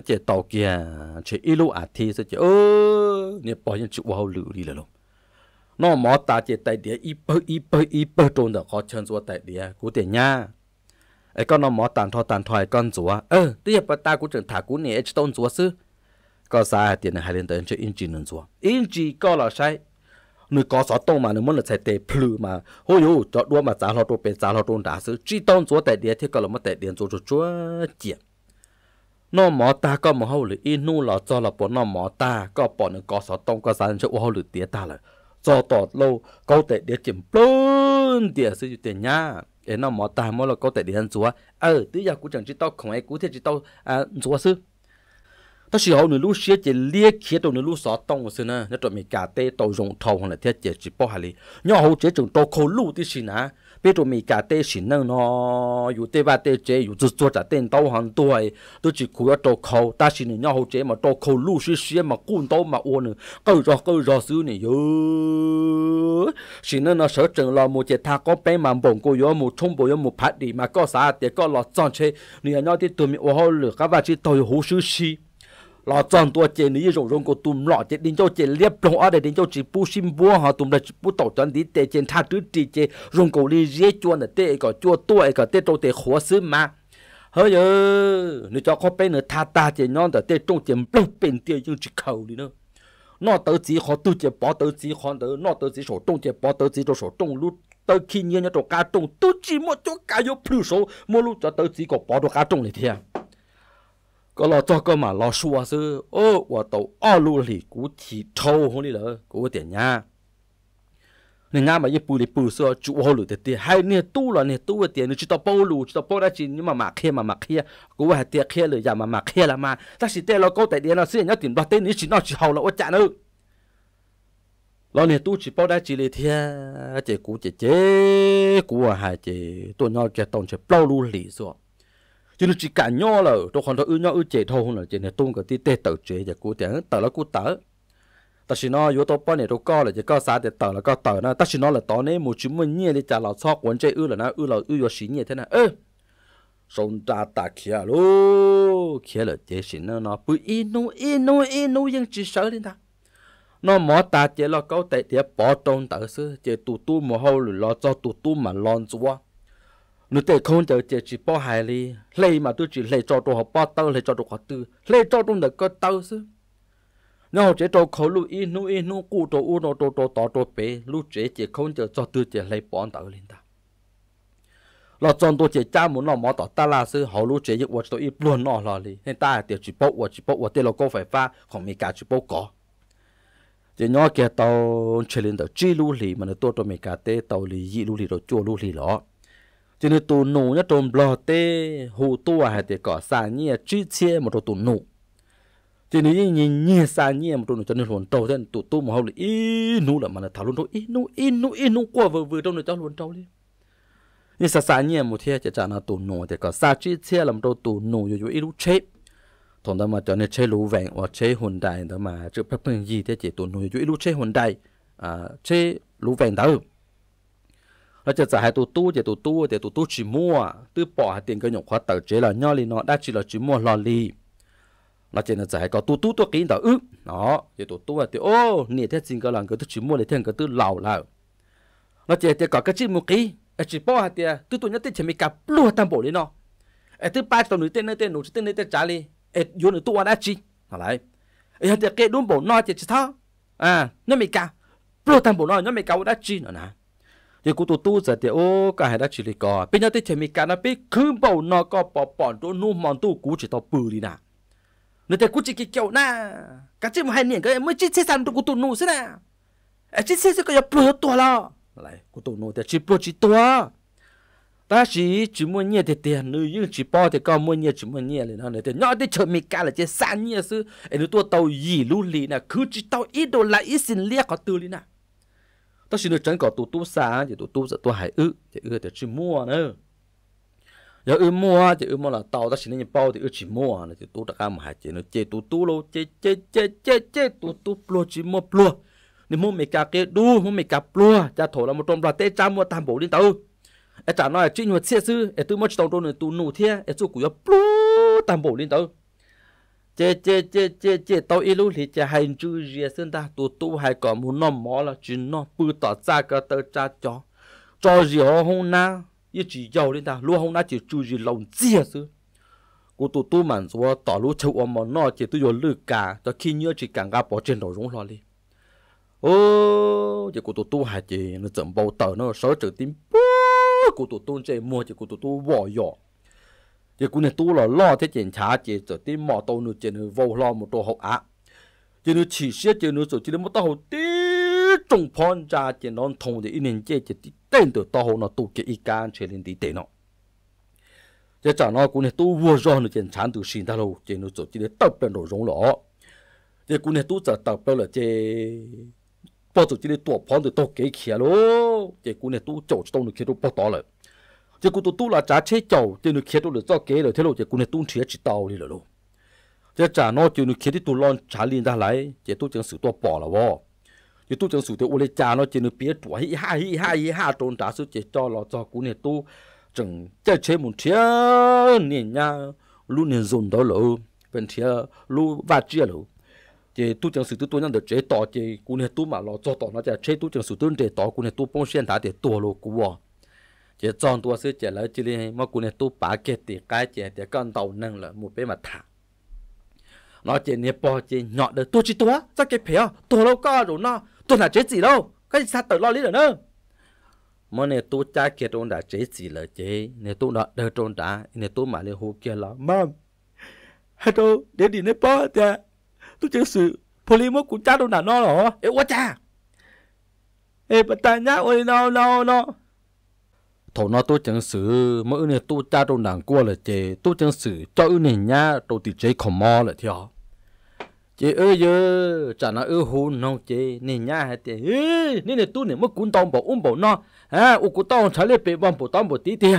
chỉ tàu kia chỉ ít lũ à thì sẽ chỉ ơ nè bỏ những chữ vào lử đi là luôn nó mỏ ta chỉ tại địa ít bơ ít bơ ít bơ trôn được khó chân xuống tại địa cụ thể nha ấy con nó mỏ tàn thọ tàn thoại con chúa ơ bây giờ ta cũng chẳng thả cú này, chỉ tôn chúa sư có sai tiền là hai lên tới chỉ in chỉ nên chúa in chỉ có là sai người có gió tông mà nó muốn là chạy tệ plu mà hôi yo cho đua mà giá lo đồ bên giá lo đồ đã sự chỉ tông chúa tại địa thì có là mất tại điện chúa chúa chúa chuyện mỏ ta có mà hậu lử inu là cho là bọn nó mỏ ta có bọn nó có gió tông có giá cho hậu lử tía ta là cho tọt lâu câu tệ địa chìm plon địa sự tiền nha để nó mỏ ta mới là câu tệ điện chúa ờ tứ giờ cũng chẳng chỉ tao không ai cũng thiết chỉ tao à chúa ta chỉ hậu nửa lũ xe chỉ lia khía đầu nửa lũ xóa tông xưa nè nó chuẩn bị cả tê tàu rộng thầu hoặc là thiết chỉ chỉ bỏ hà lý nhỏ hậu chế trường tàu khâu lũ tí xí nà biết rồi mình cả tê xí nâng nó dù tê ba tê chế dù chút chút trả tên tàu hàng tuổi tôi chỉ cúi ở tàu khâu ta xí nửa nhỏ hậu chế mà tàu khâu lũ xí xe mà cuốn tàu mà uo nửa câu rõ câu rõ xứ nè yo xí nâng nó sở trường lo một chế tha có bé mà bổng cô yo một chung bộ yo một phát đi mà có sao thì có lo chọn chế nửa nhỏ thì tụi mình uo hậu lửa các bà chỉ tàu hú xứ xí lo chọn tua chế ní rồi rồng của tụm lo chế đến cho chế liếp lông ở đây đến cho chỉ bu sim bua họ tụm là chỉ bu tổ chọn đi tê chế tha tứ trì chế rồng cổ đi dễ chuồn là tê có chua tua có tê trâu tê khó xứ mà hơi giờ nếu cho có bé nữa tha ta chế nhon là tê trâu chế bông bên tê nhưng chỉ khẩu đi nữa nó tới chỉ họ tu chế bỏ tới chỉ họ tới nó tới chỉ sổ trông chế bỏ tới chỉ cho sổ trông lút tới khi nhớ cho cá trông tu chỉ một chỗ cá yếu plus số mua lút cho tới chỉ có bỏ đồ cá trông này thiệt ก็รอจอก็มาลอชัวซื้อโอ้ว่าตัวอ้อลูหลีกูทีโชว์คนนี้เลยกูเตียนยา你俺嘛一步哩步说住好路的地，还有你多了你多点，你知道暴露，知道暴那钱你嘛嘛开嘛嘛开，我还跌开了也嘛嘛开了嘛，但是跌了高跌跌了，虽然要点到跌你只那只好了，我讲了，老你都只暴那钱哩天，这股这这股还这多鸟这东西暴露里说。chỉ là chỉ cả nhau là tôi còn đó ư nhau ư chế thôi là chỉ là tung cái tê tờ chế giờ cố tiếng tờ là cố tờ ta chỉ nói yếu tố bao này tôi có là chỉ có sao để tờ là có tờ na ta chỉ nói là tờ này một chúng mình nhẹ để trả lão cho quấn chế ư là na ư là ư yếu xí nhẹ thế na ơ sống ta ta kia lô kia là chế xí nó nó bự inu inu inu nhưng chỉ sợ đi ta nó mở ta chế lo câu tệ thì bỏ trong tờ sư chế tụ tụ mồ hôi lo cho tụ tụ mà lon chúa nó để không để để chỉ bỏ hại đi lấy mà tôi chỉ lấy cho đồ họ bỏ tao lấy cho đồ họ tư lấy cho tôi được có tao chứ nó họ chế cho khẩu lưu ý, nu ý, nu cụ đồ u đồ đồ đồ tao tôi bé lu chế chỉ không để cho tôi chỉ lấy bỏ tao lên ta là chọn tôi chỉ cha muốn nó mò tỏ ta là sư họ lu chỉ yêu tôi ít luôn nó là đi nên ta để chỉ bỏ chỉ bỏ để là có phải pha không mi cả chỉ bỏ có chỉ nhớ cái tàu chơi lên tao chi lưu lì mà nó tôi tôi mi cả tê tàu lì dị lưu lì rồi chua lưu lì lọ cho nên tụ nụ nhất trộm lò tê hù tu à hay tê cỏ xa nhẹ à, chi một trộm tụ nụ cho nên nhìn nhẹ xa nhẹ một trộm nụ cho nên luồn trâu nên tụ tu mà hầu là ý là mà là thảo luận trâu ý nụ ý nụ ý nụ qua vừa trong này cho luồn trâu đi như xa xa một thiệt chỉ trả là tụ nụ à, tê cỏ xa chi làm trộm tụ nụ rồi rồi ý lúc chết thằng đó mà cho nên chơi lũ vẹn hoặc chơi hồn đại đó mà chữ phép gì thế chỉ tụ nụ rồi ý lúc chơi hồn đại à, vẹn đó nó chỉ giải tụ tu chỉ tụ tu chỉ tụ tu chỉ mua tư bỏ hai tiền cái nhộng khóa tờ chế là nho li nó đã chỉ là chỉ mua lò li nó chỉ là giải có tu tu tu kín đó ư nó chỉ tụ tu thì ô nè thế chính cái là cái tu chỉ mua để thêm cái tu lầu là nó chỉ thì có cái chỉ mua kí chỉ bỏ hai tiền tu tu nhất tiền chỉ mới cả lúa tam bộ đi nó thứ ba tuần nữa tên nữa tên nữa tên nữa tên trả li vô nữa tu đã chỉ nó lại thì cái đúng bộ nó chỉ chỉ thao à nó mới cả lúa tam bộ nó nó mới cả đã chỉ nó nè giờ cụ tụ tu giờ thì ô cả hai đã chỉ lấy cò bây giờ thì chỉ mình cả nó biết cứ bảo nó có bỏ bỏ đồ nu mòn tu cú chỉ tao bự đi nà nó thì cú chỉ cái kiểu na cả chỉ một hai niệm cái mới chỉ sản sang cụ tụ nu xí nà chỉ xe xe cái bự to lo lại cụ tụ nu thì chỉ bự chỉ to à. ta chỉ chỉ muốn nhẹ thì tiền nữ nhưng chỉ bỏ thì có muốn nhẹ chỉ muốn nhẹ lên hơn thì nhỏ thì chờ mình cả là chỉ sang nhẹ sư ấy nó tua tàu gì lưu lì nè cứ chỉ tàu ít đồ lại ít xin liếc có tư lì nè tôi xin được chân có tụ tụ xa thì tụ tụ giờ tôi hải ư thì ư thì chỉ mua nữa giờ ư mua thì ư mua là tàu ta xin nên bao thì ư chỉ mua nữa, thì tụ ta cam hải chỉ nó chơi tụ tụ lâu chơi chơi chơi chơi chơi tụ tụ plo chỉ mua plo nên mua mấy cái kia đu mua mấy cái plo cha thổ là một trong là tê trăm mua tam bộ đi tàu ai trả nói chỉ nhột xe sư ai tôi mua chỉ tàu đô này tụ nổ thia ai tôi cũng plo tam bộ đi tàu chế chế chế chế chế tao ít lúc thì chế hành chú gì xin ta tụ tụ hay có muốn nó mỏ là chuyện nó bự tỏ ra cái tờ cha cho cho gì họ không na ít chỉ giàu lên ta lúc không na chỉ chú gì lòng gì à sư cô tụ tụ mà rồi tỏ lúc châu ôm mà nó chỉ tôi dùng lừa cả cho khi nhớ chỉ càng gặp bỏ trên đầu rúng lo đi ô chỉ cô tụ tụ hai chỉ nó chậm bao tờ nó sợ chữ tím cô tụ tụ chơi mua chỉ cô tụ tụ bỏ dọ thì cũng là tu là lo thế chuyện trả chỉ cho tí mỏ tàu nữa chuyện vô lo một đồ học á chuyện nữa chỉ xét chuyện nữa rồi chuyện một tàu tí trùng phong ra chuyện nó thông thì nên chế chuyện tí tên được tàu nó tu cái ý can chuyện lên tí tên nó giờ chả nó cũng là tu vừa rồi nữa chuyện chán từ sinh ra lâu chuyện nữa rồi chuyện tập bên đồ rong lọ thì cũng là tu giờ tập bên là chơi bao giờ chuyện tổ phong từ tổ kế kia lô thì cũng là tu chỗ trong được kia tu bao to rồi chứ cụ tụ tu là trả chế chầu chứ nuôi khét tụ được cho kế rồi thế rồi chứ cụ này tu chia chỉ tàu đi rồi chứ trả nó nuôi khét thì tụ lon trả liền ra lại chứ tu chẳng sử tu bỏ là vô chứ tu chẳng sự tu ule trả nó chứ nuôi biết tuổi hi ha hi ha hi ha trốn trả sử chứ cho lo cho cụ này tu chẳng chơi chế một chia liền nha luôn liền dùng đó lộ bên chia luôn và chia lộ chế tu chẳng sử tu tôi nhận được chế tỏ chế cụ này tu mà lo cho tỏ nó chả chế tu chẳng sự tu chế tỏ cụ này tu bông sen đã để tu lộ cụ chỉ chọn tua sư chỉ là chỉ là mà cô này tu bả kết thì cái chỉ thì con tàu nâng là một bên mà thả nó chỉ nè bỏ chỉ nhọ được tu chỉ tua sao cái phèo tua lâu co rồi nó tua là chế gì đâu cái sao tự lo lý được nữa mà này tu cha kia trôn đã chế gì là chế này tu nó đỡ trôn đã này tu mà lấy hồ kia là mầm hết đâu để đi nè bỏ thì tu chỉ sự mà của cha đâu nào nó rồi ê quá cha ê bắt tay nhá ôi no no no thổ nó tôi chẳng xử mỗi này tôi cha tôi nàng qua là chè tôi chẳng xử cho ư này nhá tôi tự chế khổng mò là theo chị ơi giờ chả nó ư hôn nó chị nè nhá hay chị nè nè tôi nè mất cún tông bảo ôm bảo nó à u cuốn tông chả lấy bề bom bảo tông bảo tí tiền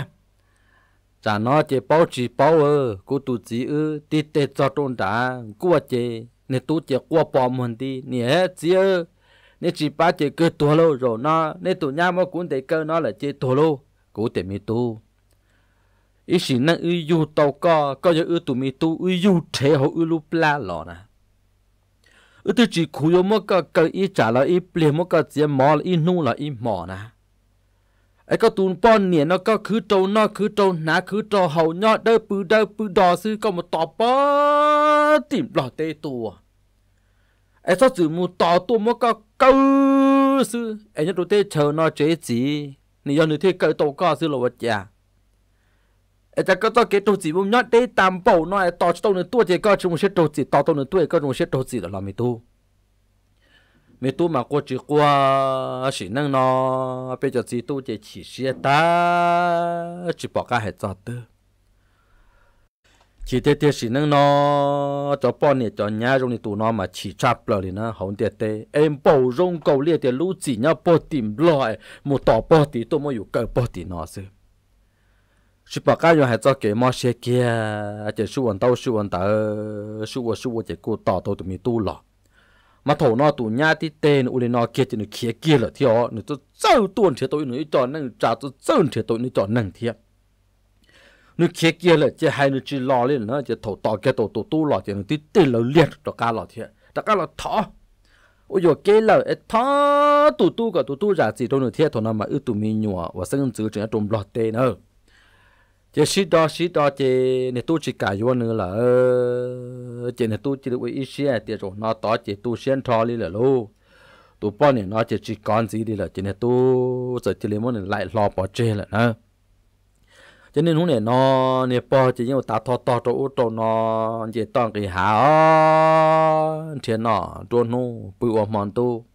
chả nó chị bao chỉ bao ơ cú tu chỉ ư tí tê cho tôi đã qua chị nè tôi chị qua bỏ mình tí nè chị ơ nè chỉ ba chị cứ tua lâu rồi nó nè tụi nhà mất cún để cơ nó là chị tua lâu cố tiền mi tu ý chỉ năng ư yu tàu co có giờ ư tụ mi tu ư yu thế hồ ư lu pla lọ nè ư tu chỉ khu yo mơ cơ cơ ý trả là ý ple mơ cơ chỉ mò là ý nu là ý mò nè ấy có tụn bon nè nó có cứ trâu nó cứ trâu ná cứ trâu hầu nhọ đơ bự đơ bự đỏ sư có một tọp bơ tìm lọ tê tu ấy sao chỉ mu tọp tu mơ cơ câu sư ấy nhớ đồ tê chờ nó chế gì นี่ย้อนที่เกิดตัวก็ซื้อหลวดจ่าไอ้แต่ก็ต้องเกิดตัวจีบุญยอดได้ตามเป่าน้อยต่อตัวหนึ่งตัวเจก็จงเช็ดตัวจีต่อตัวหนึ่งตัวก็จงเช็ดตัวจีแล้วเราไม่ตู้ไม่ตู้มากูจีกว่าสินั่งนอเป็นจะจีตู้เจฉีเสียตาจีบอกกันให้จอดเตอ chỉ tê tê xí nâng nó cho bọn này cho nhà rong này tụ nó mà chỉ chạp lờ thì nó hổng tê tê em bầu rong cầu liệt tê lũ chỉ nhau bỏ tìm loại một tỏ bỏ tí tôi mới yêu cơ bỏ tí nó chứ chỉ bảo cái rồi hay cho cái mà xe kia chỉ su vận tàu su vận tàu su vận su vận chỉ cô tỏ tôi tụi mình tu lọ mà thổ nó tụ nhà tí tê nó uli nó kia thì nó kia kia là thiếu nó cho tuần thì tôi nó cho nâng trả tôi cho thì tôi nó cho nâng thiệt nó kia kia là chỉ hai nó chỉ lo lên nó chỉ thổ tò kia tổ tổ tu lo chỉ nó tí tí lâu liệt cho cá lo thiệt cho cá lo thọ ôi giờ cái là thọ tu tu cả tu tu giả gì đâu nữa thiệt thôi nó mà ư tụ mình nhua và sinh chữ chỉ trong lo tê nữa chỉ xí đó xí đó chỉ này tu chỉ cả vô nữa là chỉ này tu chỉ được ý xí à tiệt rồi nó tỏ chỉ tu xuyên thọ đi là luôn tu bao này nó chỉ chỉ con gì đi là chỉ này tu giờ chỉ lấy món này lại lo bỏ chê là nữa cho nên hôm nay nó nè bò chỉ nhau ta thọ to cho ô tô nó chỉ toàn cái hảo thiên nọ trôn nu bự ở mòn tu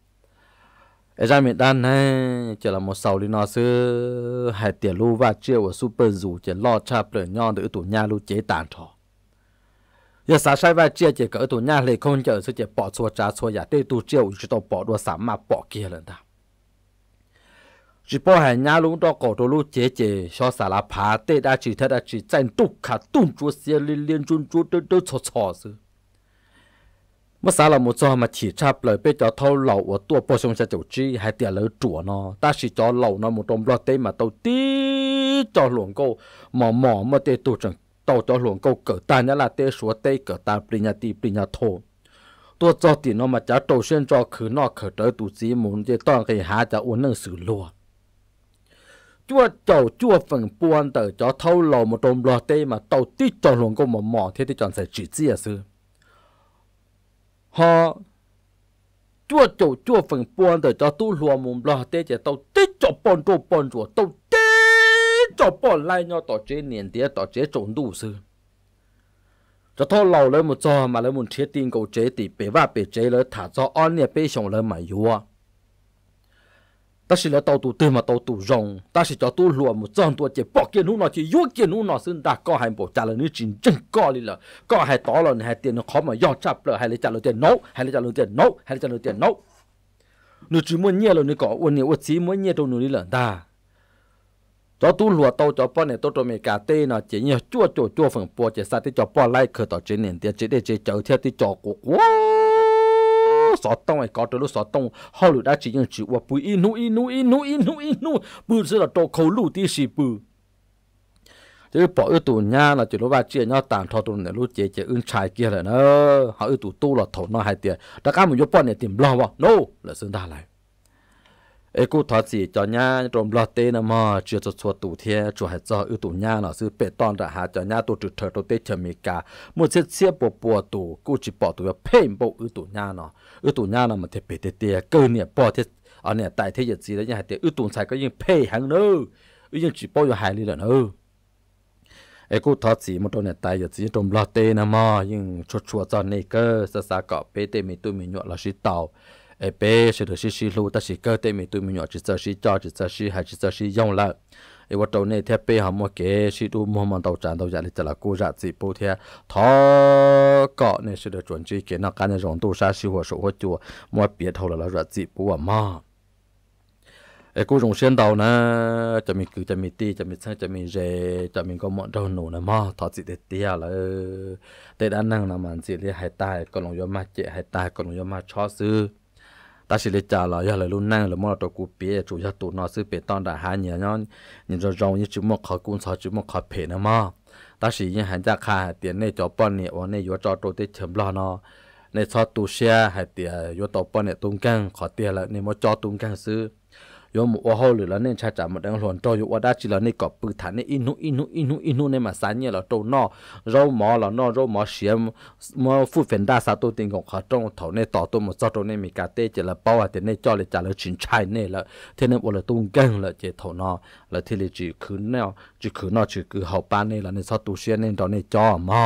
ở ra miền đan này chỉ là một sầu đi nó sư hai tiền lu và chia của super dù chỉ lo cha bể nhon đỡ tủ nhà lu chế tàn thọ giờ sáng sai và chia chỉ cỡ tủ nhà lấy không chờ sư chỉ bỏ xua trà xua giả tê tu chia của chúng tôi bỏ đua sắm mà bỏ kia lần ta chỉ bỏ hàng nhà lúc đó cổ đồ lúc chế chế cho xả là phá tê đã chỉ thật đã chỉ chân tụ khả tụng chúa xe liên liên chun chúa đỡ đỡ cho cho sự mà xả là một cho mà chỉ chắp lời bây giờ thâu lẩu ở tua bò sông xe chậu chi hay tiền lỡ chùa nó ta chỉ cho lẩu nó một trong lo tê mà tàu tí cho luồng câu mỏ mỏ mà tê tụ chẳng tàu cho luồng câu cỡ ta nhá là tê số tê cỡ ta pri nhà tì pri nhà thô tua cho tiền nó mà chả trâu xuyên cho khử nó khử tới tụ gì muốn tê toàn cái há chả uốn nâng sự lùa chúa chầu chúa phần buôn tờ cho thâu lầu một trộm lò tê mà tàu tí chọn luôn có một mỏ thế thì chọn sẽ chỉ chi à sư họ chúa chầu chúa phần buôn tờ cho tu lò một lò tê chỉ tàu tí chọn bọn đồ bọn rùa tàu tí chọn bọn lại nhau tàu chế niên tía tàu chế trộn đủ sư cho thâu lầu lên một trò mà lên một chế tiền cầu chế thì bế và bế chế lên thả cho on nè bế xong lên mà yếu ta chỉ là tàu tù tư mà tàu tù rồng ta chỉ cho tu lùa một tròn tua chỉ bỏ kia nu nó chỉ yếu kia nu nó xin đã có hai bộ trả lời như chính chân có đi là có hai tỏ là hai tiền nó khó mà do chập là hai lấy trả lời tiền nấu hai lấy trả lời tiền nấu hai lấy trả lời tiền nấu nếu chỉ muốn nhẹ rồi nếu có uốn nhiều uốn chỉ muốn nhẹ đâu nữa đi là ta cho tu lùa tàu cho bọn này tàu cho mình cả tê nó chỉ nhiều chua chua chua phần bùa chỉ sao thì cho bọn lại khởi tàu chế nền tiền chỉ để chế chở theo thì cho của สอตองไอ้กอตัวลูกสอตองฮอลูได้จียังจีว่าปุยอินูอินูอินูอินูอินูปืนเสือตัวเขาลู่ที่สีปืนจะปล่อยตัวเนี้ยนะจะรู้ว่าเจียเนี้ยต่างทอตัวเนี่ยรู้เจียเจียอึ้งชายเกียร์เลยเนอะเขาตัวตู้หลอดถอนน่าหายเตี้ยแต่การมันยกป้อนเนี่ยติ่มบล้อวะ no เลยซึ่งได้เลย ấy cụ thọ chỉ cho nhá trộm lọt tê nè mà chưa cho cho tủ thiê cho hết cho ưu tủ nhá nó sư bê tòn ra hà cho nhá tụ trừ thở tụ tê chờ mì cả một chiếc chiếc bộ bộ tủ cụ chỉ bỏ tụ vào phênh bộ ưu tủ nhá nó ưu tủ nhá nó mà thiệt bê tê tê cơ nè bỏ thiệt ở nè tại thế giật gì đấy nhà tê ưu tủ xài có những phê hàng nữa ưu nhưng chỉ bỏ vào hai ly lần nữa ấy cụ thọ chỉ một đôi tại giật gì trộm lọt tê nè mà nhưng chua cho nè cơ sa sa cọ bê mì tụ mì nhọ là sĩ tàu ai bé sẽ được xí xí lu ta xí cơ tê mi tụi mi nhỏ chỉ sơ xí cho chỉ sơ xí hay chỉ sơ xí dòng lại ai bắt đầu này theo bé họ mua kế xí tu mua mòn tàu tràn tàu giả thì là cô giả dạ gì bố theo thọ cọ này sẽ được chuẩn chỉ kế nó cái này rong tu sa xí hồ sổ hồ chùa mua biệt thầu là là giả gì bố mà ai cô dùng xuyên nè cho mình cứ cho mình ti cho mình sang cho mình rề cho mình có mọi đầu nổ nè mà thọ chị để tia là tết ăn năng là màn chị đi hai tai còn lòng do ma chị hai tai còn lòng do ma cho E ta chỉ lấy trả lời là luôn năng là mua đồ cụ bia chủ yếu tụ nó sư bị tao đã hai nhà nhá nhìn rồi rong như chú mua khó cuốn sao chú mua khó bể nữa mà ta chỉ như hàng ra khai tiền này cho bọn này ở này vừa cho tôi tới chấm lo nó này cho tu xe hay tiền vừa tàu bọn này tung căng khó tiền là này mua cho tung căng sư ยมว่าเขาหรือแล้วเนี่ยชาจามันดังหลวนโตอยู่ว่าได้จีเราวเนี่ยก็ปืนฐานเนี่ยอินุอินุอินุอินุเนี่ยมาสันเนี่ยเราโตนอเราหมอเรานอเราหมอเสียมมาฟูเฟนด้าสาตัวติงของเขาตรงเถาเนี่ยต่อตัวมันจะตรงเนี่ยมีการเตะเจริญเป้าแต่เนี่ยจ่อเลยจ่าเลยชินชายเนี่ยแล้วเท่านั้นว่าเราตุ้งเก่งละเจเถานอแล้วที่เองจีคืนเนี่ยจีคืนนอจีคือเขาป้านเนี่ยแล้วเนี่ยสาตัวเสียเนี่ยตอนเนี่ยจ่อหมอ